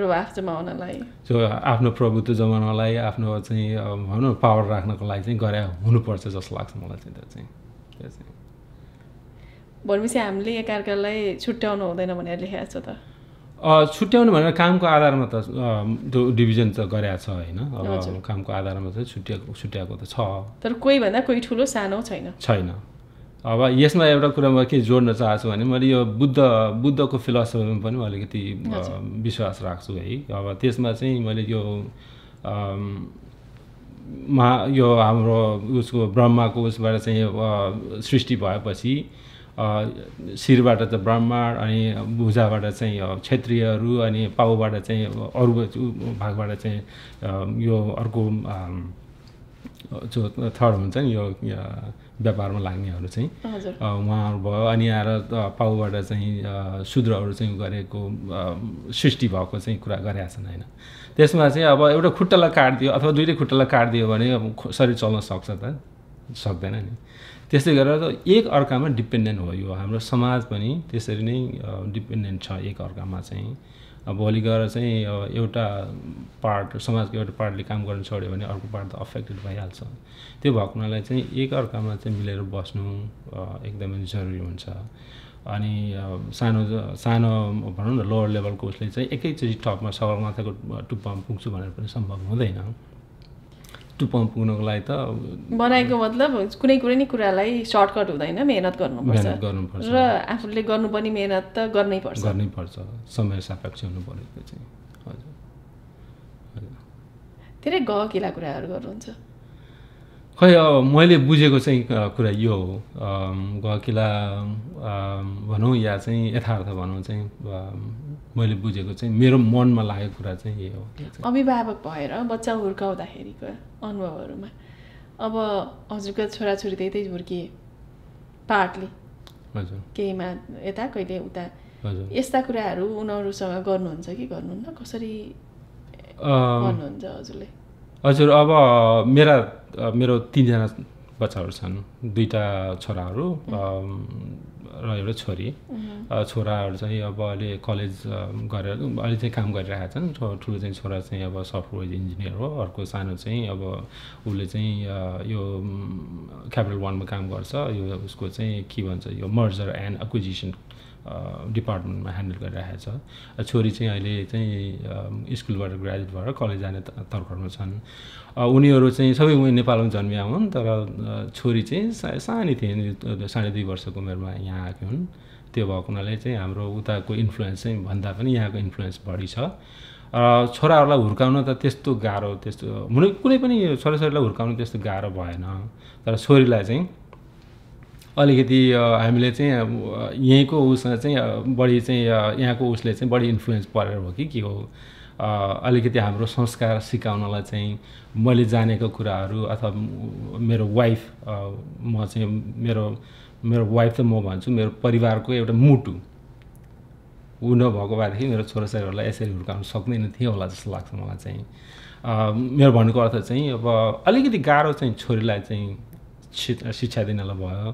रुवाफ जमाउनलाई त्यो आफ्नो प्रभुत्व जमाउनलाई आफ्नो चाहिँ भनौँ न पावर राख्नको लागि चाहिँ गरे हुनुपर्छ जस्तो लाग्छ मलाई चाहिँ त्यो चाहिँ भनेपछि हामीले एकाअर्कालाई छुट्याउनु हुँदैन भनेर लेखाएको छ त छुट्याउनु भनेर कामको आधारमा त त्यो डिभिजन त गरेका छ होइन अब कामको आधारमा त छुट्याएको छुट्याएको त छ तर कोही भन्दा कोही ठुलो सानो छैन छैन अब यसमा एउटा कुरा म के जोड्न चाहन्छु भने मैले यो बुद्ध बुद्धको फिलोसफीमा पनि अलिकति विश्वास राख्छु है अब त्यसमा चाहिँ मैले यो महा यो हाम्रो उसको ब्रह्माको उसबाट चाहिँ सृष्टि भएपछि शिरबाट त ब्राह्मण अनि भुजाबाट चाहिँ क्षेत्रीयहरू अनि पाउबाट चाहिँ अरू भागबाट चाहिँ यो अर्को जो थर्ड हुन्छ नि यो व्यापारमा लाग्नेहरू चाहिँ उहाँहरू भयो अनि आएर पाउबाट चाहिँ शुद्रहरू चाहिँ गरेको सृष्टि भएको चाहिँ कुरा गरेका छन् होइन त्यसमा चाहिँ अब एउटा खुट्टालाई काटिदियो अथवा दुइटै खुट्टालाई काटिदियो भने अब शरीर चल्न सक्छ त सक्दैन नि त्यसले गर्दा एक अर्कामा डिपेन्डेन्ट हो यो हाम्रो समाज पनि त्यसरी नै डिपेन्डेन्ट छ एक अर्कामा चाहिँ अब भोलि गएर चाहिँ एउटा पार्ट समाजको एउटा पार्टले काम गर्नु छोड्यो भने अर्को पार्ट त अफेक्टेड भइहाल्छ त्यो भएको हुनालाई चाहिँ एक अर्कामा चाहिँ मिलेर बस्नु एकदमै जरुरी हुन्छ अनि सानो सानो भनौँ न लोवर लेभलको उसले चाहिँ एकैचोटि टपमा सगरमाथाको टुप्पामा पुग्छु भनेर पनि सम्भव हुँदैन टुप्पामा पुग्नको लागि त बनाएको मतलब कुनै कुनै नि कुरालाई सर्टकट हुँदैन मेहनत गर्नुपर्छ र आफूले गर्नुपर्ने मेहनत त गर्नै पर्छ गर्नै पर्छ समय सापेक्ष हुनु पऱ्यो चाहिँ धेरै गहकिला कुराहरू गर्नुहुन्छ खै मैले बुझेको चाहिँ कुरा यो हो गहकिला भनौँ या चाहिँ यथार्थ भनौँ चाहिँ मैले बुझेको चाहिँ मेरो मनमा लागेको कुरा चाहिँ यही हो अभिभावक भएर बच्चा हुर्काउँदाखेरिको अनुभवहरूमा अब हजुरको छोराछोरी त यतै हुर्किए पार्टले हजुर केहीमा यता कहिले उता यस्ता कुराहरू उनीहरूसँग गर्नुहुन्छ कि गर्नुहुन्न कसरी गर्नुहुन्छ हजुरले हजुर अब मेरा मेरो तिनजना बच्चाहरू छन् दुईवटा छोराहरू र एउटा छोरी छोराहरू चाहिँ अब अहिले कलेज गरेर अहिले चाहिँ काम गरिरहेका छन् ठुलो चाहिँ छोरा चाहिँ अब सफ्टवेयर इन्जिनियर हो अर्को सानो चाहिँ अब उसले चाहिँ यो क्यापिटल वानमा काम गर्छ यो उसको चाहिँ के भन्छ यो मर्जर एन्ड अक्विजिसन डिपार्टमेन्टमा ह्यान्डल गरिरहेको छ छोरी चाहिँ अहिले चाहिँ स्कुलबाट ग्रेजुएट भएर कलेज जाने तर्खरमा छन् उनीहरू चाहिँ सबै नेपालमा जन्मिया हुन् तर छोरी चाहिँ सा सानै थिए साढे दुई वर्षको उमेरमा यहाँ आएकी हुन् त्यो भएको हुनाले चाहिँ हाम्रो उताको इन्फ्लुएन्स चाहिँ भन्दा पनि यहाँको इन्फ्लुएन्स बढी छ र छोराहरूलाई हुर्काउन त त्यस्तो गाह्रो त्यस्तो कुनै पनि छोराछोरीलाई हुर्काउनु त्यस्तो गाह्रो भएन तर छोरीलाई चाहिँ अलिकति हामीले चाहिँ यहीँको उसमा चाहिँ बढी चाहिँ यहाँको उसले चाहिँ बढी इन्फ्लुएन्स परेर हो कि के हो अलिकति हाम्रो संस्कार सिकाउनलाई चाहिँ मैले जानेको कुराहरू अथवा मेरो वाइफ म चाहिँ मेरो मेरो वाइफ त म भन्छु मेरो परिवारको एउटा मुटु ऊ नभएको भएदेखि मेरो छोराछोरीहरूलाई यसरी हुर्काउनु सक्दैन थियो होला जस्तो लाग्छ मलाई चाहिँ मेरो भन्नुको अर्थ चाहिँ अब अलिकति गाह्रो चाहिँ छोरीलाई चाहिँ शिक्षा शिक्षा दिनलाई भयो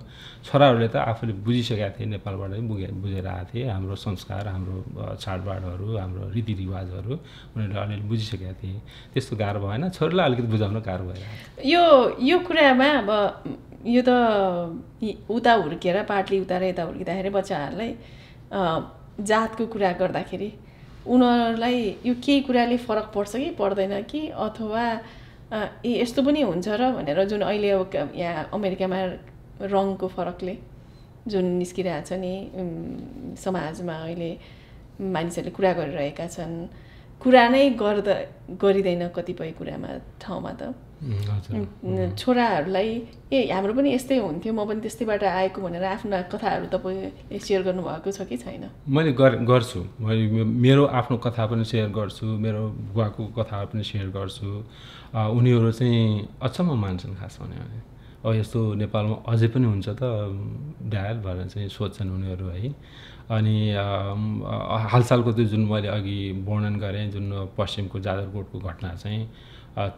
छोराहरूले त आफूले बुझिसकेका थिए नेपालबाटै बुझे बुझेर आएको थिए हाम्रो संस्कार हाम्रो चाडबाडहरू हाम्रो रीतिरिवाजहरू उनीहरूले अलिअलि बुझिसकेका थिए त्यस्तो गाह्रो भएन छोरीलाई अलिकति बुझाउनु गाह्रो भयो यो यो कुरामा अब यो त उता हुर्किएर पार्टी उता र यता हुर्किँदाखेरि बच्चाहरूलाई जातको कुरा गर्दाखेरि उनीहरूलाई यो केही कुराले फरक पर्छ कि पर्दैन कि अथवा ए यस्तो पनि हुन्छ र भनेर जुन अहिले अब यहाँ अमेरिकामा रङको फरकले जुन निस्किरहेछ नि समाजमा अहिले मानिसहरूले कुरा गरिरहेका छन् कुरा नै गर्दा गरिँदैन कतिपय कुरामा ठाउँमा त छोराहरूलाई ए हाम्रो पनि यस्तै हुन्थ्यो म पनि त्यस्तैबाट आएको भनेर आफ्ना कथाहरू तपाईँ सेयर गर्नुभएको छ कि छैन मैले गर्छु मेरो आफ्नो कथा पनि सेयर गर्छु मेरो बुवाको कथाहरू पनि सेयर गर्छु उनीहरू चाहिँ अचम्म मान्छन् खास भने अब यस्तो नेपालमा अझै पनि हुन्छ त डायल भनेर चाहिँ सोध्छन् उनीहरू है अनि हालसालको त्यो जुन मैले अघि वर्णन गरेँ जुन पश्चिमको जाजरकोटको घटना चाहिँ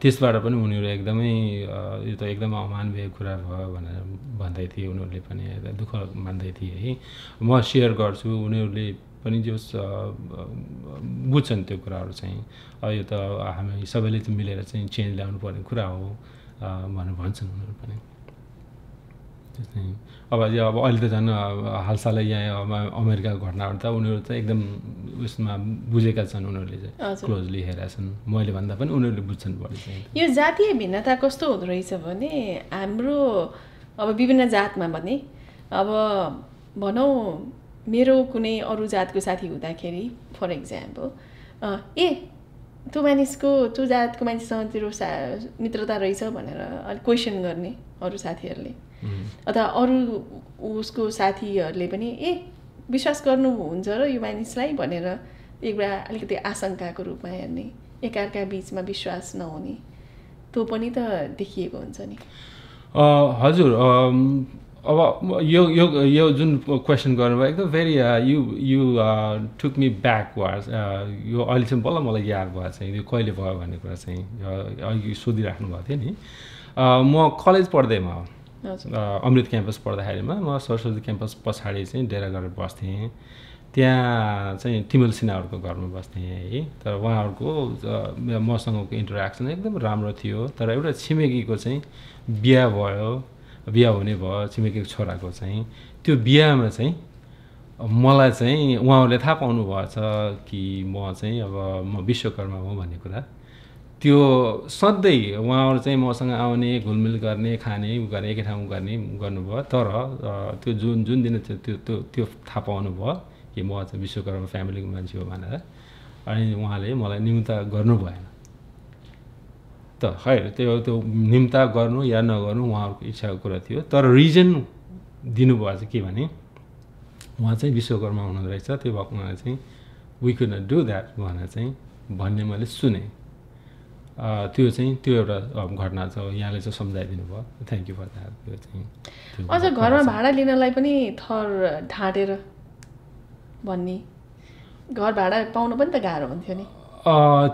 त्यसबाट पनि उनीहरू एकदमै यो त एकदम अमानवीय कुरा भयो भनेर भन्दै थिए उनीहरूले पनि दुःख मान्दै थिए है म सेयर गर्छु उनीहरूले पनि जो बुझ्छन् त्यो कुराहरू चाहिँ यो त हामी सबैले मिलेर चाहिँ चेन्ज ल्याउनु पर्ने कुरा हो भनेर भन्छन् उनीहरू पनि त्यस्तै अब अब अहिले त झन् हालसालै यहाँ अमेरिकाको घटनाहरू त उनीहरू त एकदम उयसमा बुझेका छन् उनीहरूले चाहिँ क्लोजली हेरेका छन् मैले भन्दा पनि उनीहरूले बुझ्छन् बढी चाहिँ यो जातीय भिन्नता कस्तो हुँदो रहेछ भने हाम्रो अब विभिन्न जातमा भने अब भनौँ मेरो कुनै अरू जातको साथी हुँदाखेरि फर इक्जाम्पल ए त्यो मानिसको त्यो जातको मानिससँग तेरो सा मित्रता रहेछ भनेर अलिक क्वेसन गर्ने अरू साथीहरूले अन्त अरू उसको साथीहरूले पनि ए विश्वास गर्नुहुन्छ र यो मानिसलाई भनेर एउटा अलिकति आशङ्काको रूपमा हेर्ने एकअर्का बिचमा विश्वास नहुने त्यो पनि त देखिएको हुन्छ नि हजुर अब यो यो यो जुन क्वेसन गर्नुभयो एकदम very you you took me back वार्स यो अहिलेसम्म बल्ल मलाई याद भयो चाहिँ यो कहिले भयो भन्ने कुरा चाहिँ अघि सोधिराख्नु भएको थियो नि म कलेज पढ्दैमा अमृत क्याम्पस पढ्दाखेरिमा म सरस्वती क्याम्पस पछाडि चाहिँ डेरा गरेर बस्थेँ त्यहाँ चाहिँ तिमल सिन्हाहरूको घरमा बस्थेँ है तर उहाँहरूको मसँगको इन्टरेक्सन एकदम राम्रो थियो तर एउटा छिमेकीको चाहिँ बिहा भयो बिहा हुने भयो छिमेकीको छोराको चाहिँ त्यो बिहामा चाहिँ मलाई चाहिँ उहाँहरूले थाहा पाउनु भएछ कि म चाहिँ अब म विश्वकर्मा हो भन्ने कुरा त्यो सधैँ उहाँहरू चाहिँ मसँग आउने घुलमिल गर्ने खाने उ गर्ने एकै ठाउँ गर्ने गर्नुभयो तर त्यो जुन जुन दिन त्यो त्यो त्यो थाहा पाउनु भयो कि म चाहिँ विश्वकर्मा फ्यामिलीको मान्छे हो भनेर अनि उहाँले मलाई निम्ता गर्नु भएन त खै त्यो त्यो निम्ता गर्नु या नगर्नु उहाँहरूको इच्छाको कुरा थियो तर रिजन दिनुभयो चाहिँ के भने उहाँ चाहिँ विश्वकर्मा हुनुहुँदो रहेछ त्यो भएको उहाँले चाहिँ we could not do that भनेर चाहिँ भन्ने मैले सुनेँ त्यो चाहिँ त्यो एउटा घटना छ यहाँले चाहिँ सम्झाइदिनु भयो थ्याङ्क यू फर द्याट त्यो चाहिँ अझ घरमा भाडा लिनलाई पनि थर ढाँटेर भन्ने घर भाडा पाउनु पनि त गाह्रो हुन्थ्यो नि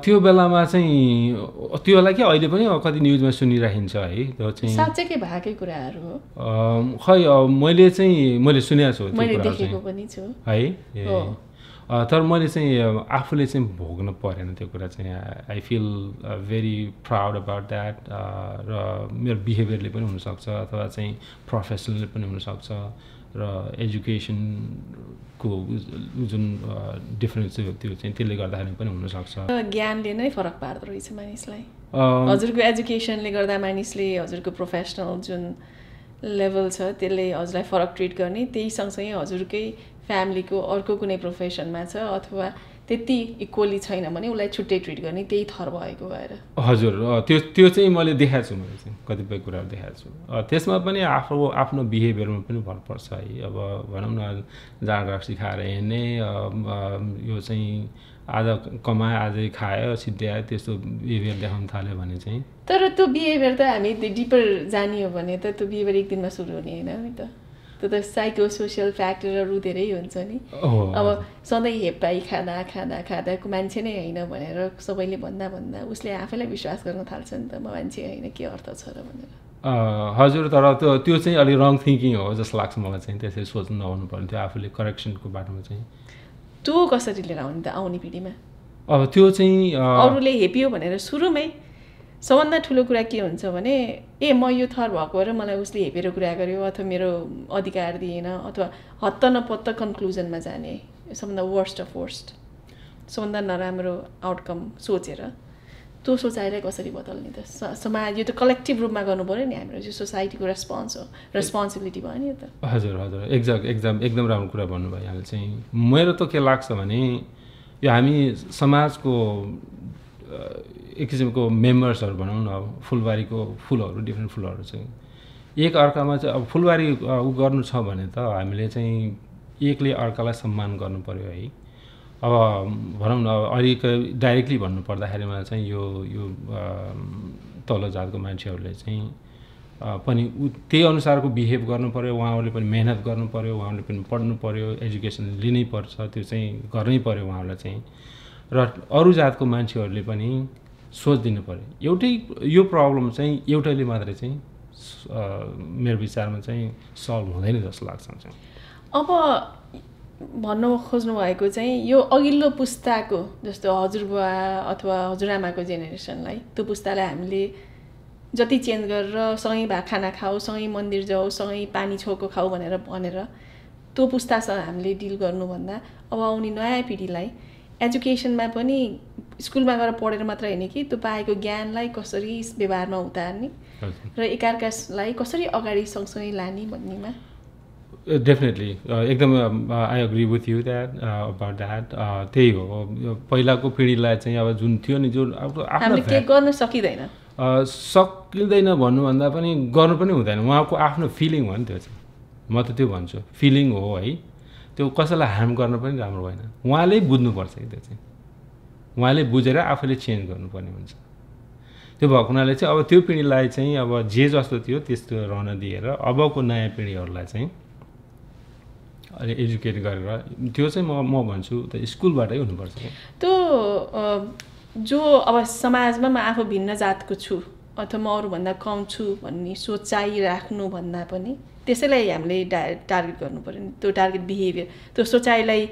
त्यो बेलामा चाहिँ त्यो होला कि अहिले पनि कति न्युजमा सुनिराखिन्छ है त्यो चाहिँ के भएकै कुराहरू हो खै मैले चाहिँ मैले सुनेको छु पनि छु है तर मैले चाहिँ आफूले चाहिँ भोग्न परेन त्यो कुरा चाहिँ I feel very proud about that र मेरो बिहेभियरले पनि हुनसक्छ अथवा चाहिँ प्रोफेसनल पनि हुनसक्छ र एजुकेसनको जुन डिफरेन्स त्यो चाहिँ त्यसले गर्दाखेरि पनि हुनसक्छ ज्ञानले नै फरक पार्दो रहेछ मानिसलाई हजुरको एजुकेसनले गर्दा मानिसले हजुरको प्रोफेसनल जुन लेभल छ त्यसले हजुरलाई फरक ट्रिट गर्ने त्यही सँगसँगै हजुरकै फ्यामिलीको अर्को कुनै प्रोफेसनमा छ अथवा त्यति इक्वली छैन भने उसलाई छुट्टै ट्रिट गर्ने त्यही थर भएको भएर हजुर त्यो त्यो चाहिँ मैले देखाएको छु मैले चाहिँ कतिपय कुराहरू देखाएको छु त्यसमा पनि आफू आफ्नो बिहेभियरमा पनि भर पर्छ है अब भनौँ न जाँडा सिकाएर हिँड्ने यो चाहिँ आज कमायो आज खायो सिद्ध्यायो त्यस्तो बिहेभियर देखाउन थाल्यो भने चाहिँ तर त्यो बिहेभियर त हामी डिपर जानियो भने त त्यो बिहेभियर एक दिनमा सुरु हुने होइन त त्यो त साइको सोसियल फ्याक्टरहरू धेरै हुन्छ नि अब सधैँ हेपाई खाना खाँदा खाँदा मान्छे नै होइन भनेर सबैले भन्दा भन्दा उसले आफैलाई विश्वास गर्न थाल्छ नि त म मान्छे होइन के अर्थ छ र भनेर हजुर तर त्यो त्यो चाहिँ अलिक रङ थिङ्किङ हो जस्तो लाग्छ मलाई चाहिँ त्यसरी सोच्नु नहुनु पर्ने थियो आफूले करेक्सनको बाटोमा चाहिँ त्यो कसरी लिएर आउने त आउने पिँढीमा अब त्यो चाहिँ अरूले हेपियो भनेर सुरुमै सबभन्दा ठुलो कुरा के हुन्छ भने ए म यो थर भएको र मलाई उसले हेपेर कुरा गर्यो अथवा मेरो अधिकार दिएन अथवा हत्त नपत्त कन्क्लुजनमा जाने सबभन्दा वर्स्ट अफ वर्स्ट सबभन्दा नराम्रो आउटकम सोचेर त्यो सोचाएर कसरी बदल्ने त समाज यो त कलेक्टिभ रूपमा गर्नु पऱ्यो नि हाम्रो यो सोसाइटीको रेस्पोन्स हो रेस्पोन्सिबिलिटी भयो नि त हजुर हजुर एक्ज्याक्ट एकदम एकदम राम्रो कुरा भन्नुभयो यहाँले चाहिँ मेरो त के लाग्छ भने यो हामी समाजको एक किसिमको मेम्बर्सहरू भनौँ न अब फुलबारीको फुलहरू डिफ्रेन्ट फुलहरू चाहिँ एक अर्कामा चाहिँ अब फुलबारी ऊ गर्नु छ भने त हामीले चाहिँ एकले अर्कालाई सम्मान गर्नु पऱ्यो है अब भनौँ न अलिक डाइरेक्टली भन्नु पर्दाखेरिमा चाहिँ यो यो तल जातको मान्छेहरूले चाहिँ पनि त्यही अनुसारको बिहेभ गर्नु पऱ्यो उहाँहरूले पनि मेहनत गर्नु पऱ्यो उहाँहरूले पनि पढ्नु पऱ्यो एजुकेसन लिनै पर्छ त्यो चाहिँ गर्नै पऱ्यो उहाँहरूलाई चाहिँ र अरू जातको मान्छेहरूले पनि सोच दिनु पऱ्यो एउटै यो प्रब्लम चाहिँ एउटैले मात्रै चाहिँ मेरो विचारमा चाहिँ सल्भ हुँदैन जस्तो लाग्छ मलाई अब भन्न भएको चाहिँ यो अघिल्लो पुस्ताको जस्तो हजुरबुवा अथवा हजुरआमाको जेनेरेसनलाई त्यो पुस्तालाई हामीले जति चेन्ज गरेर सँगै भा खाना खाऊ सँगै मन्दिर जाऊ सँगै पानी छोको खाऊ भनेर भनेर त्यो पुस्तासँग हामीले डिल गर्नुभन्दा अब आउने नयाँ पिँढीलाई एजुकेसनमा पनि स्कुलमा गएर पढेर मात्र होइन कि त्यो पाएको ज्ञानलाई कसरी व्यवहारमा उतार्ने र एकार्कालाई कसरी अगाडि सँगसँगै लाने भन्नेमा डेफिनेटली uh, uh, एकदम I agree with you that about that त्यही हो पहिलाको पिँढीलाई चाहिँ अब जुन थियो नि जुन गर्न सकिँदैन uh, सकिँदैन भन्नुभन्दा पनि गर्नु पनि हुँदैन उहाँको आफ्नो फिलिङ हो नि त्यो चाहिँ म त त्यो भन्छु फिलिङ हो है त्यो कसैलाई हार्म गर्न पनि राम्रो होइन उहाँले बुझ्नुपर्छ कि त्यो चाहिँ उहाँले बुझेर आफूले चेन्ज गर्नुपर्ने हुन्छ त्यो भएको हुनाले चाहिँ अब त्यो पिँढीलाई चाहिँ अब जे जस्तो थियो त्यस्तो रहन दिएर अबको नयाँ पिँढीहरूलाई चाहिँ अलिक एजुकेट गरेर त्यो चाहिँ म म भन्छु त स्कुलबाटै हुनुपर्छ त्यो जो अब समाजमा म आफू भिन्न जातको छु अथवा म अरूभन्दा कम छु भन्ने सोचाइ राख्नुभन्दा पनि त्यसैलाई हामीले डा टार्गेट गर्नुपऱ्यो नि त्यो टार्गेट बिहेभियर त्यो सोचाइलाई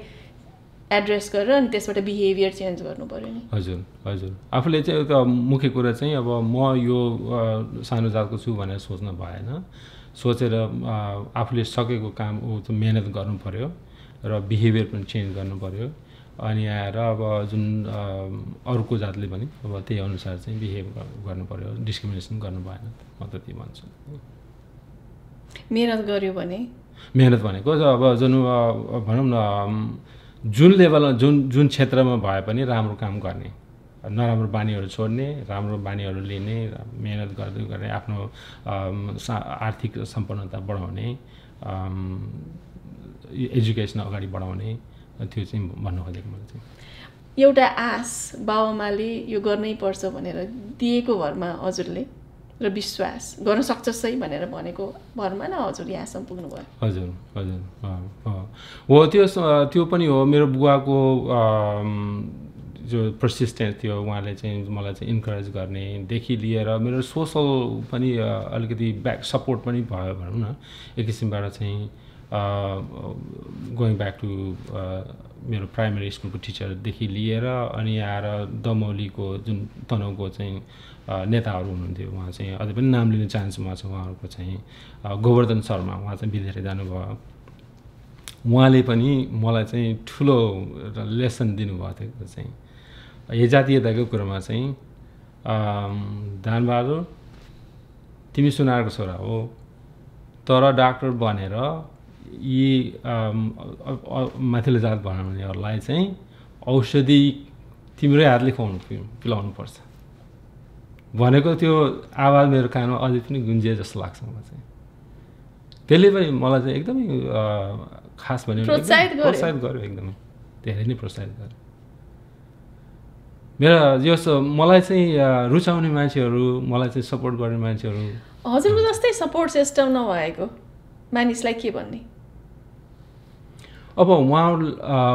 एड्रेस गरेर अनि त्यसबाट बिहेभियर चेन्ज गर्नु पऱ्यो नि हजुर हजुर आफूले चाहिँ एउटा मुख्य कुरा चाहिँ अब म यो सानो जातको छु भनेर सोच्न भएन सोचेर आफूले सकेको काम ऊ मेहनत गर्नु पऱ्यो र बिहेभियर पनि चेन्ज गर्नु पऱ्यो अनि आएर अब जुन अरूको जातले पनि अब त्यही अनुसार चाहिँ बिहेभ गर्नु पऱ्यो डिस्क्रिमिनेसन गर्नु भएन म त त्यही भन्छु मेहनत गर्यो भने मेहनत भनेको अब जुन भनौँ न जुन लेभलमा जुन जुन क्षेत्रमा भए पनि राम्रो काम गर्ने नराम्रो बानीहरू छोड्ने राम्रो बानीहरू लिने मेहनत गर्दै गर्ने आफ्नो आर्थिक सम्पन्नता बढाउने एजुकेसन अगाडि बढाउने त्यो चाहिँ भन्नु खोजेको मैले चाहिँ एउटा आश बाबुआमाले यो गर्नै पर्छ भनेर दिएको भरमा हजुरले र विश्वास गर्न सक्छस् है भनेर भनेको भरमा न हजुर यहाँसम्म पुग्नुभयो हजुर हजुर हो त्यो त्यो पनि हो मेरो बुवाको जो प्रसिस्टेन्स थियो उहाँले चाहिँ मलाई चाहिँ इन्करेज गर्नेदेखि लिएर मेरो सोसल पनि अलिकति ब्याक सपोर्ट पनि भयो भनौँ न एक किसिमबाट चाहिँ गोइङ ब्याक टु मेरो प्राइमेरी स्कुलको टिचरदेखि लिएर अनि आएर दमौलीको जुन तनहुको चाहिँ नेताहरू हुनुहुन्थ्यो उहाँ चाहिँ अझै पनि नाम लिन चाहन्छु उहाँ चाहिँ उहाँहरूको चाहिँ गोवर्धन शर्मा उहाँ चाहिँ विदेश जानुभयो उहाँले पनि मलाई चाहिँ ठुलो लेसन दिनुभएको थियो चाहिँ यो जातीयताको कुरोमा चाहिँ दानबहादुर तिमी सुनारको छोरा हो तर डाक्टर बनेर यी माथिल्लो जात भन्नेहरूलाई चाहिँ औषधि तिम्रै हातले खुवाउनु पिलाउनु पर्छ भनेको त्यो आवाज मेरो कानमा अझै पनि गुन्जिए जस्तो लाग्छ मलाई चाहिँ त्यसले पनि मलाई चाहिँ एकदमै खास भन्यो प्रोत्साहित गर्यो एकदमै धेरै नै प्रोत्साहित गर्यो मेरो जस्तो मलाई चाहिँ रुचाउने मान्छेहरू मलाई चाहिँ सपोर्ट गर्ने मान्छेहरू हजुरको जस्तै सपोर्ट सिस्टम नभएको मानिसलाई के भन्ने अब उहाँ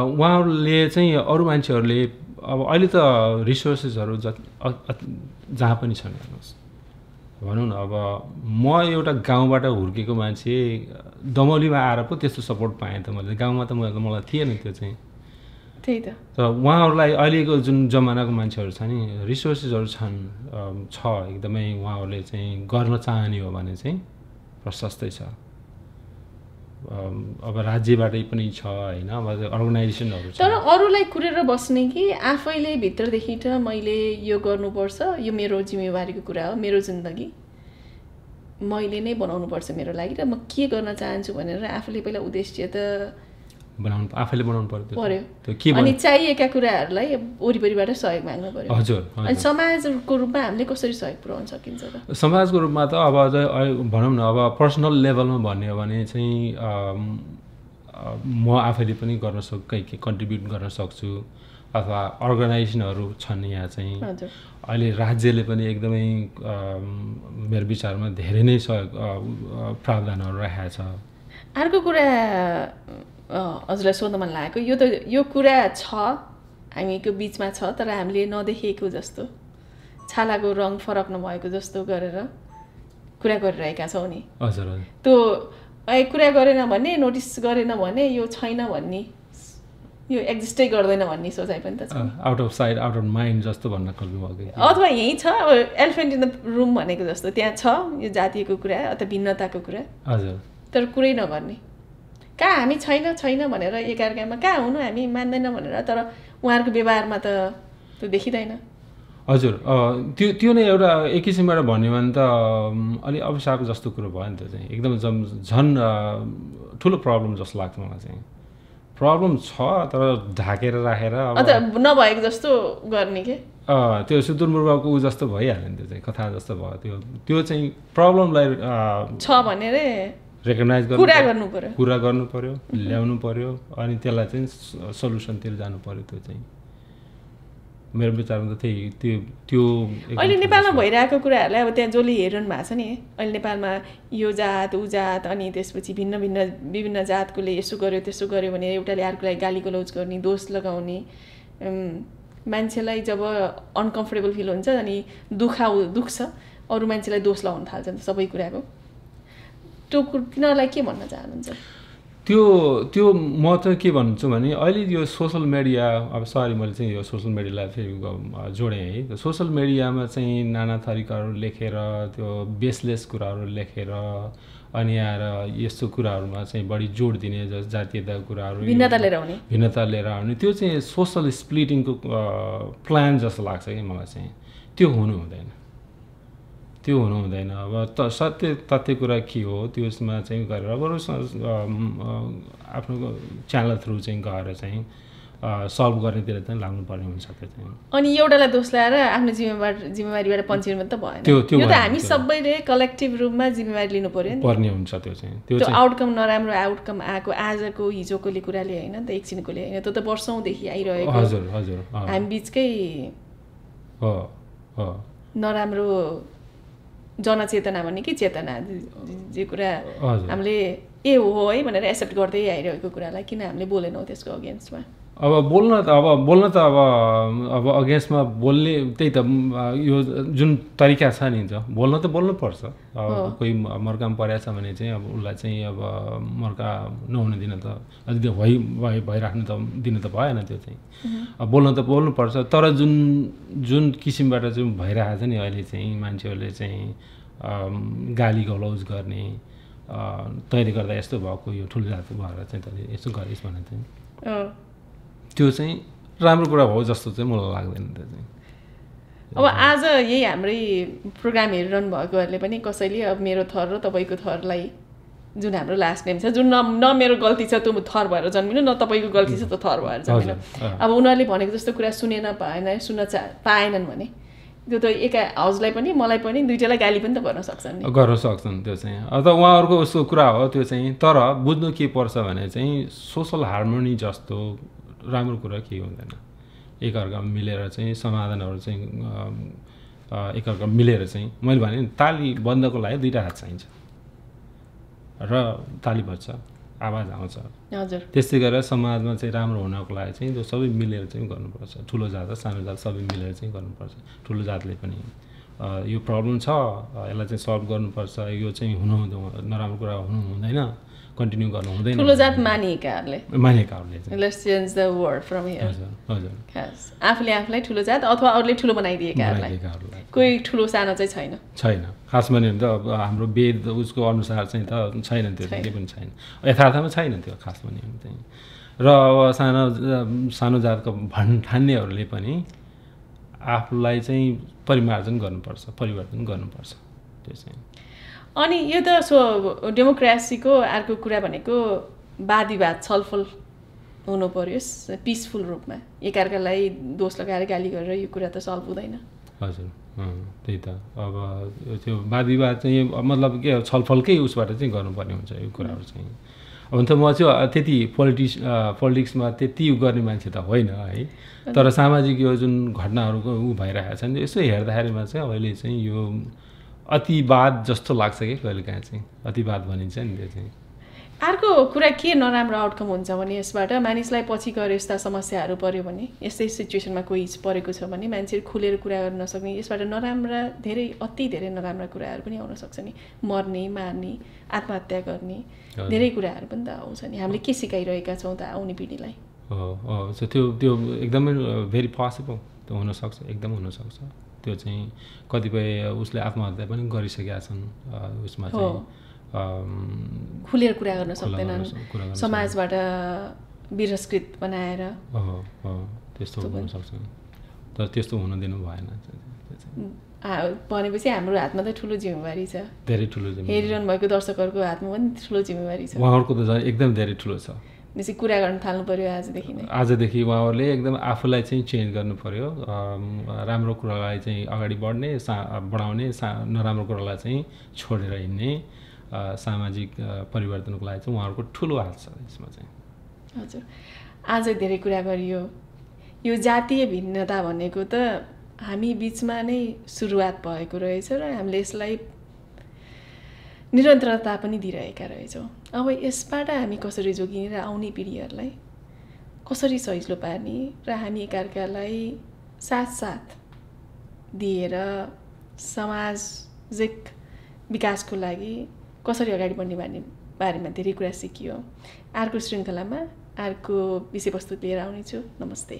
उहाँहरूले चाहिँ अरू मान्छेहरूले अब अहिले त रिसोर्सेसहरू जति जहाँ पनि छन् हेर्नुहोस् भनौँ न अब म एउटा गाउँबाट हुर्केको मान्छे दमौलीमा आएर पो त्यस्तो सपोर्ट पाएँ त मैले गाउँमा त मलाई मलाई थिएन त्यो चाहिँ त्यही त उहाँहरूलाई अहिलेको जुन जमानाको मान्छेहरू छ नि रिसोर्सेसहरू छन् छ एकदमै उहाँहरूले चाहिँ गर्न चाहने हो भने चाहिँ प्रशस्तै छ अब राज्यबाटै पनि छ होइन अब अर्गनाइजेसनहरू तर अरूलाई कुरेर बस्ने कि आफैले भित्रदेखि त मैले यो गर्नुपर्छ यो मेरो जिम्मेवारीको कुरा हो मेरो जिन्दगी मैले नै बनाउनुपर्छ मेरो लागि र म के गर्न चाहन्छु भनेर आफूले पहिला उद्देश्य त बनाउनु आफैले बनाउनु पर्यो त्यो के अनि चाहिएका कुराहरूलाई वरिपरिबाट सहयोग माग्नु पर्यो हजुर अनि समाजको रूपमा हामीले कसरी सहयोग पुऱ्याउन सकिन्छ त समाजको रूपमा त अब भनौँ न अब पर्सनल लेभलमा भन्ने हो भने चाहिँ म आफैले पनि गर्न सक् के कन्ट्रिब्युट गर्न सक्छु अथवा अर्गनाइजेसनहरू छन् यहाँ चाहिँ अहिले राज्यले पनि एकदमै मेरो विचारमा धेरै नै सहयोग प्रावधानहरू राखेको छ अर्को कुरा हजुरलाई सोध्न मन लागेको यो त यो कुरा छ हामीको बिचमा छ तर हामीले नदेखेको जस्तो छालाको रङ फरक नभएको जस्तो गरेर कुरा गरिरहेका छौँ नि हजुर त्यो कुरा गरेन भने नोटिस गरेन भने यो छैन भन्ने यो एक्जिस्टै गर्दैन भन्ने सोचाइ पनि त छ out of side out of mind जस्तो भन्न अथवा यहीँ छ अब एलिफेन्ट इन द रुम भनेको जस्तो त्यहाँ छ यो जातिको कुरा अथवा भिन्नताको कुरा हजुर तर कुरै नगर्ने कहाँ हामी छैन छैन भनेर एकाअर्कामा कहाँ हुनु हामी मान्दैन भनेर तर उहाँहरूको व्यवहारमा त त्यो देखिँदैन हजुर त्यो त्यो नै एउटा एक किसिमबाट भन्यो भने त अलिक अभिशाप जस्तो कुरो भयो नि त चाहिँ एकदम जम झन् ठुलो प्रब्लम जस्तो लाग्छ मलाई चाहिँ प्रब्लम छ तर ढाकेर राखेर नभएको जस्तो गर्ने के त्यो ऊ जस्तो भइहाल्यो नि त्यो चाहिँ कथा जस्तो भयो त्यो त्यो चाहिँ प्रब्लमलाई छ भनेर रेकगनाइज गर्नु पर्यो कुरा गर्नु पर्यो ल्याउनु पर्यो अनि त्यसलाई चाहिँ सल्युसनतिर जानु पर्यो त्यो चाहिँ मेरो विचारमा त त्यही त्यो त्यो अहिले नेपालमा भइरहेको कुराहरूलाई अब त्यहाँ जसले हेरिरहनु भएको छ नि अहिले नेपालमा यो जात ऊ जात अनि त्यसपछि भिन्न भिन्न विभिन्न जातकोले यसो गर्यो त्यसो गर्यो भने एउटाले अर्कोलाई गाली गलौज गर्ने दोष लगाउने मान्छेलाई जब अनकम्फर्टेबल फिल हुन्छ अनि दुखा दुख्छ अरू मान्छेलाई दोष लगाउनु थाल्छ सबै कुराको त्यो तिनीहरूलाई के भन्न चाहनुहुन्छ त्यो त्यो म चाहिँ के भन्छु भने अहिले यो सोसल मिडिया अब सरी मैले चाहिँ यो सोसल मिडियालाई फेरि जोडेँ है सोसल मिडियामा चाहिँ नाना थरीकाहरू लेखेर त्यो बेसलेस कुराहरू लेखेर अनि आएर यस्तो कुराहरूमा चाहिँ बढी जोड दिने जस जातीयता कुराहरू भिन्नता लिएर आउने भिन्नता लिएर आउने त्यो चाहिँ सोसल स्प्लिटिङको प्लान जस्तो लाग्छ कि मलाई चाहिँ त्यो हुनु हुँदैन त्यो हुनु हुँदैन अब त सत्य तथ्य कुरा के हो त्यसमा चाहिँ गरेर बरु आफ्नो च्यानल थ्रु चाहिँ गएर चाहिँ सल्भ गर्नेतिर चाहिँ लाग्नुपर्ने हुन्छ त्यो चाहिँ अनि एउटालाई दोष लगाएर आफ्नो जिम्मेवार जिम्मेवारीबाट पन्छिनु त भएन त्यो त्यो त हामी सबैले कलेक्टिभ रूपमा जिम्मेवारी लिनु पर्यो पर्ने हुन्छ त्यो चाहिँ त्यो आउटकम नराम्रो आउटकम आएको आजको हिजोकोले कुराले होइन त एकछिनकोले होइन त्यो त वर्षौँदेखि आइरहेको हजुर हजुर हामी बिचकै हो हो नराम्रो जनचेतना भन्ने कि चेतना जे कुरा हामीले ए हो है भनेर एक्सेप्ट गर्दै आइरहेको कुरालाई किन हामीले बोलेनौँ त्यसको अगेन्स्टमा अब बोल्न त अब बोल्न त अब अब अगेन्स्टमा बोल्ने त्यही त यो जुन तरिका छ नि त बोल्न त बोल्नुपर्छ अब कोही मर्कामा परेछ भने चाहिँ अब उसलाई चाहिँ अब मर्का नहुन दिन त अलिकति भइ भइराख्नु त दिन त भएन त्यो चाहिँ अब बोल्न त बोल्नुपर्छ तर जुन जुन किसिमबाट जुन भइरहेको छ नि अहिले चाहिँ मान्छेहरूले चाहिँ गाली गलौज गर्ने तैँले गर्दा यस्तो भएको यो ठुलो जात भएर चाहिँ तैँले यस्तो गरेस् भनेर चाहिँ त्यो चाहिँ राम्रो कुरा भयो जस्तो चाहिँ मलाई लाग्दैन त्यो चाहिँ अब आज यही हाम्रै प्रोग्राम हेरिरहनु भएकोहरूले पनि कसैले अब मेरो थर र तपाईँको थरलाई जुन हाम्रो लास्ट नेम छ जुन न न मेरो गल्ती छ त्यो थर भएर जन्मिनु न तपाईँको गल्ती छ त थर भएर जन्मिनु अब उनीहरूले भनेको जस्तो कुरा सुनेन पाएन सुन्न चा पाएनन् भने त्यो त एका हाउसलाई पनि मलाई पनि दुइटालाई गाली पनि त गर्न सक्छन् गर्न सक्छन् त्यो चाहिँ अन्त उहाँहरूको उसको कुरा हो त्यो चाहिँ तर बुझ्नु के पर्छ भने चाहिँ सोसल हार्मोनी जस्तो राम्रो कुरा केही हुँदैन एकअर्का मिलेर चाहिँ समाधानहरू चाहिँ एकअर्का मिलेर चाहिँ मैले भने ताली बन्दको लागि दुइटा हात चाहिन्छ र ताली बज्छ आवाज आउँछ हजुर त्यस्तै गरेर समाजमा चाहिँ राम्रो हुनको लागि चाहिँ त्यो सबै मिलेर चाहिँ गर्नुपर्छ ठुलो जात र सानो जात सबै मिलेर चाहिँ गर्नुपर्छ ठुलो जातले पनि यो प्रब्लम छ यसलाई चाहिँ सल्भ गर्नुपर्छ यो चाहिँ हुनु नराम्रो कुरा हुनु हुँदैन कन्टिन्यू गर्नु हुँदैन ठुलो जात मानिएकाहरूले मानिएकाहरूले आफूले आफूलाई ठुलो जात अथवा अरूले ठुलो बनाइदिएकाहरूलाई कोही ठुलो सानो चाहिँ छैन छैन खासमा नि त अब हाम्रो वेद उसको अनुसार चाहिँ त छैन त्यो केही पनि छैन यथार्थमा छैन त्यो खासमा नि चाहिँ र अब सानो सानो जातको भन् ठान्नेहरूले पनि आफूलाई चाहिँ परिमार्जन गर्नुपर्छ परिवर्तन गर्नुपर्छ त्यो चाहिँ अनि यो त सो डेमोक्रेसीको अर्को कुरा भनेको विवाद छलफल हुनु पऱ्यो पिसफुल रूपमा एकअर्कालाई दोष लगाएर गाली गरेर यो कुरा त सल्भ हुँदैन हजुर त्यही त अब त्यो विवाद चाहिँ मतलब के छलफलकै उसबाट चाहिँ गर्नुपर्ने हुन्छ यो कुराहरू चाहिँ अब त म चाहिँ त्यति पोलिटिक्स पोलिटिक्समा त्यति उ गर्ने मान्छे त होइन है तर सामाजिक यो जुन घटनाहरूको ऊ भइरहेका छन् यसो हेर्दाखेरिमा चाहिँ अहिले चाहिँ यो अतिवाद जस्तो लाग्छ कि कहिले काहीँ चाहिँ अतिवाद भनिन्छ नि त्यो चाहिँ अर्को कुरा के नराम्रो आउटकम हुन्छ भने यसबाट मानिसलाई पछि गएर यस्ता समस्याहरू पऱ्यो भने यस्तै सिचुएसनमा कोही परेको छ भने मान्छेहरू खुलेर कुरा गर्न नसक्ने यसबाट नराम्रा धेरै अति धेरै नराम्रा कुराहरू पनि आउन सक्छ नि मर्ने मार्ने आत्महत्या गर्ने धेरै कुराहरू पनि त आउँछ नि हामीले के सिकाइरहेका छौँ त आउने पिँढीलाई हो त्यो त्यो एकदमै भेरी uh, पोसिबल हुनसक्छ एकदम हुनसक्छ त्यो चाहिँ कतिपय उसले आत्महत्या पनि गरिसकेका छन् उसमा चाहिँ खुलेर कुरा गर्न सक्दैनन् समाजबाट विरस्कृत बनाएर त्यस्तो हुनसक्छ तर त्यस्तो हुन दिनु भएन भनेपछि हाम्रो हातमा त ठुलो जिम्मेवारी छ धेरै ठुलो हेरिरहनु भएको दर्शकहरूको हातमा पनि ठुलो जिम्मेवारी छ उहाँहरूको त एकदम धेरै ठुलो छ बेसी कुरा गर्न थाल्नु पर्यो आजदेखि नै आजदेखि उहाँहरूले एकदम आफूलाई चाहिँ चेन्ज गर्नु पर्यो राम्रो कुरालाई चाहिँ अगाडि बढ्ने सा बढाउने सा नराम्रो कुरालाई चाहिँ छोडेर हिँड्ने सामाजिक परिवर्तनको लागि चाहिँ उहाँहरूको ठुलो हात छ यसमा चाहिँ हजुर आज धेरै कुरा गरियो यो जातीय भिन्नता भनेको त हामी बिचमा नै सुरुवात भएको रहेछ र हामीले यसलाई निरन्तरता पनि दिइरहेका रहेछौँ अब यसबाट हामी कसरी जोगिने र आउने पिँढीहरूलाई कसरी सहिलो पार्ने र हामी एकअर्कालाई साथसाथ दिएर सामाजिक विकासको लागि कसरी अगाडि बढ्ने भन्ने बारेमा धेरै कुरा सिकियो अर्को श्रृङ्खलामा अर्को विषयवस्तु लिएर आउनेछु नमस्ते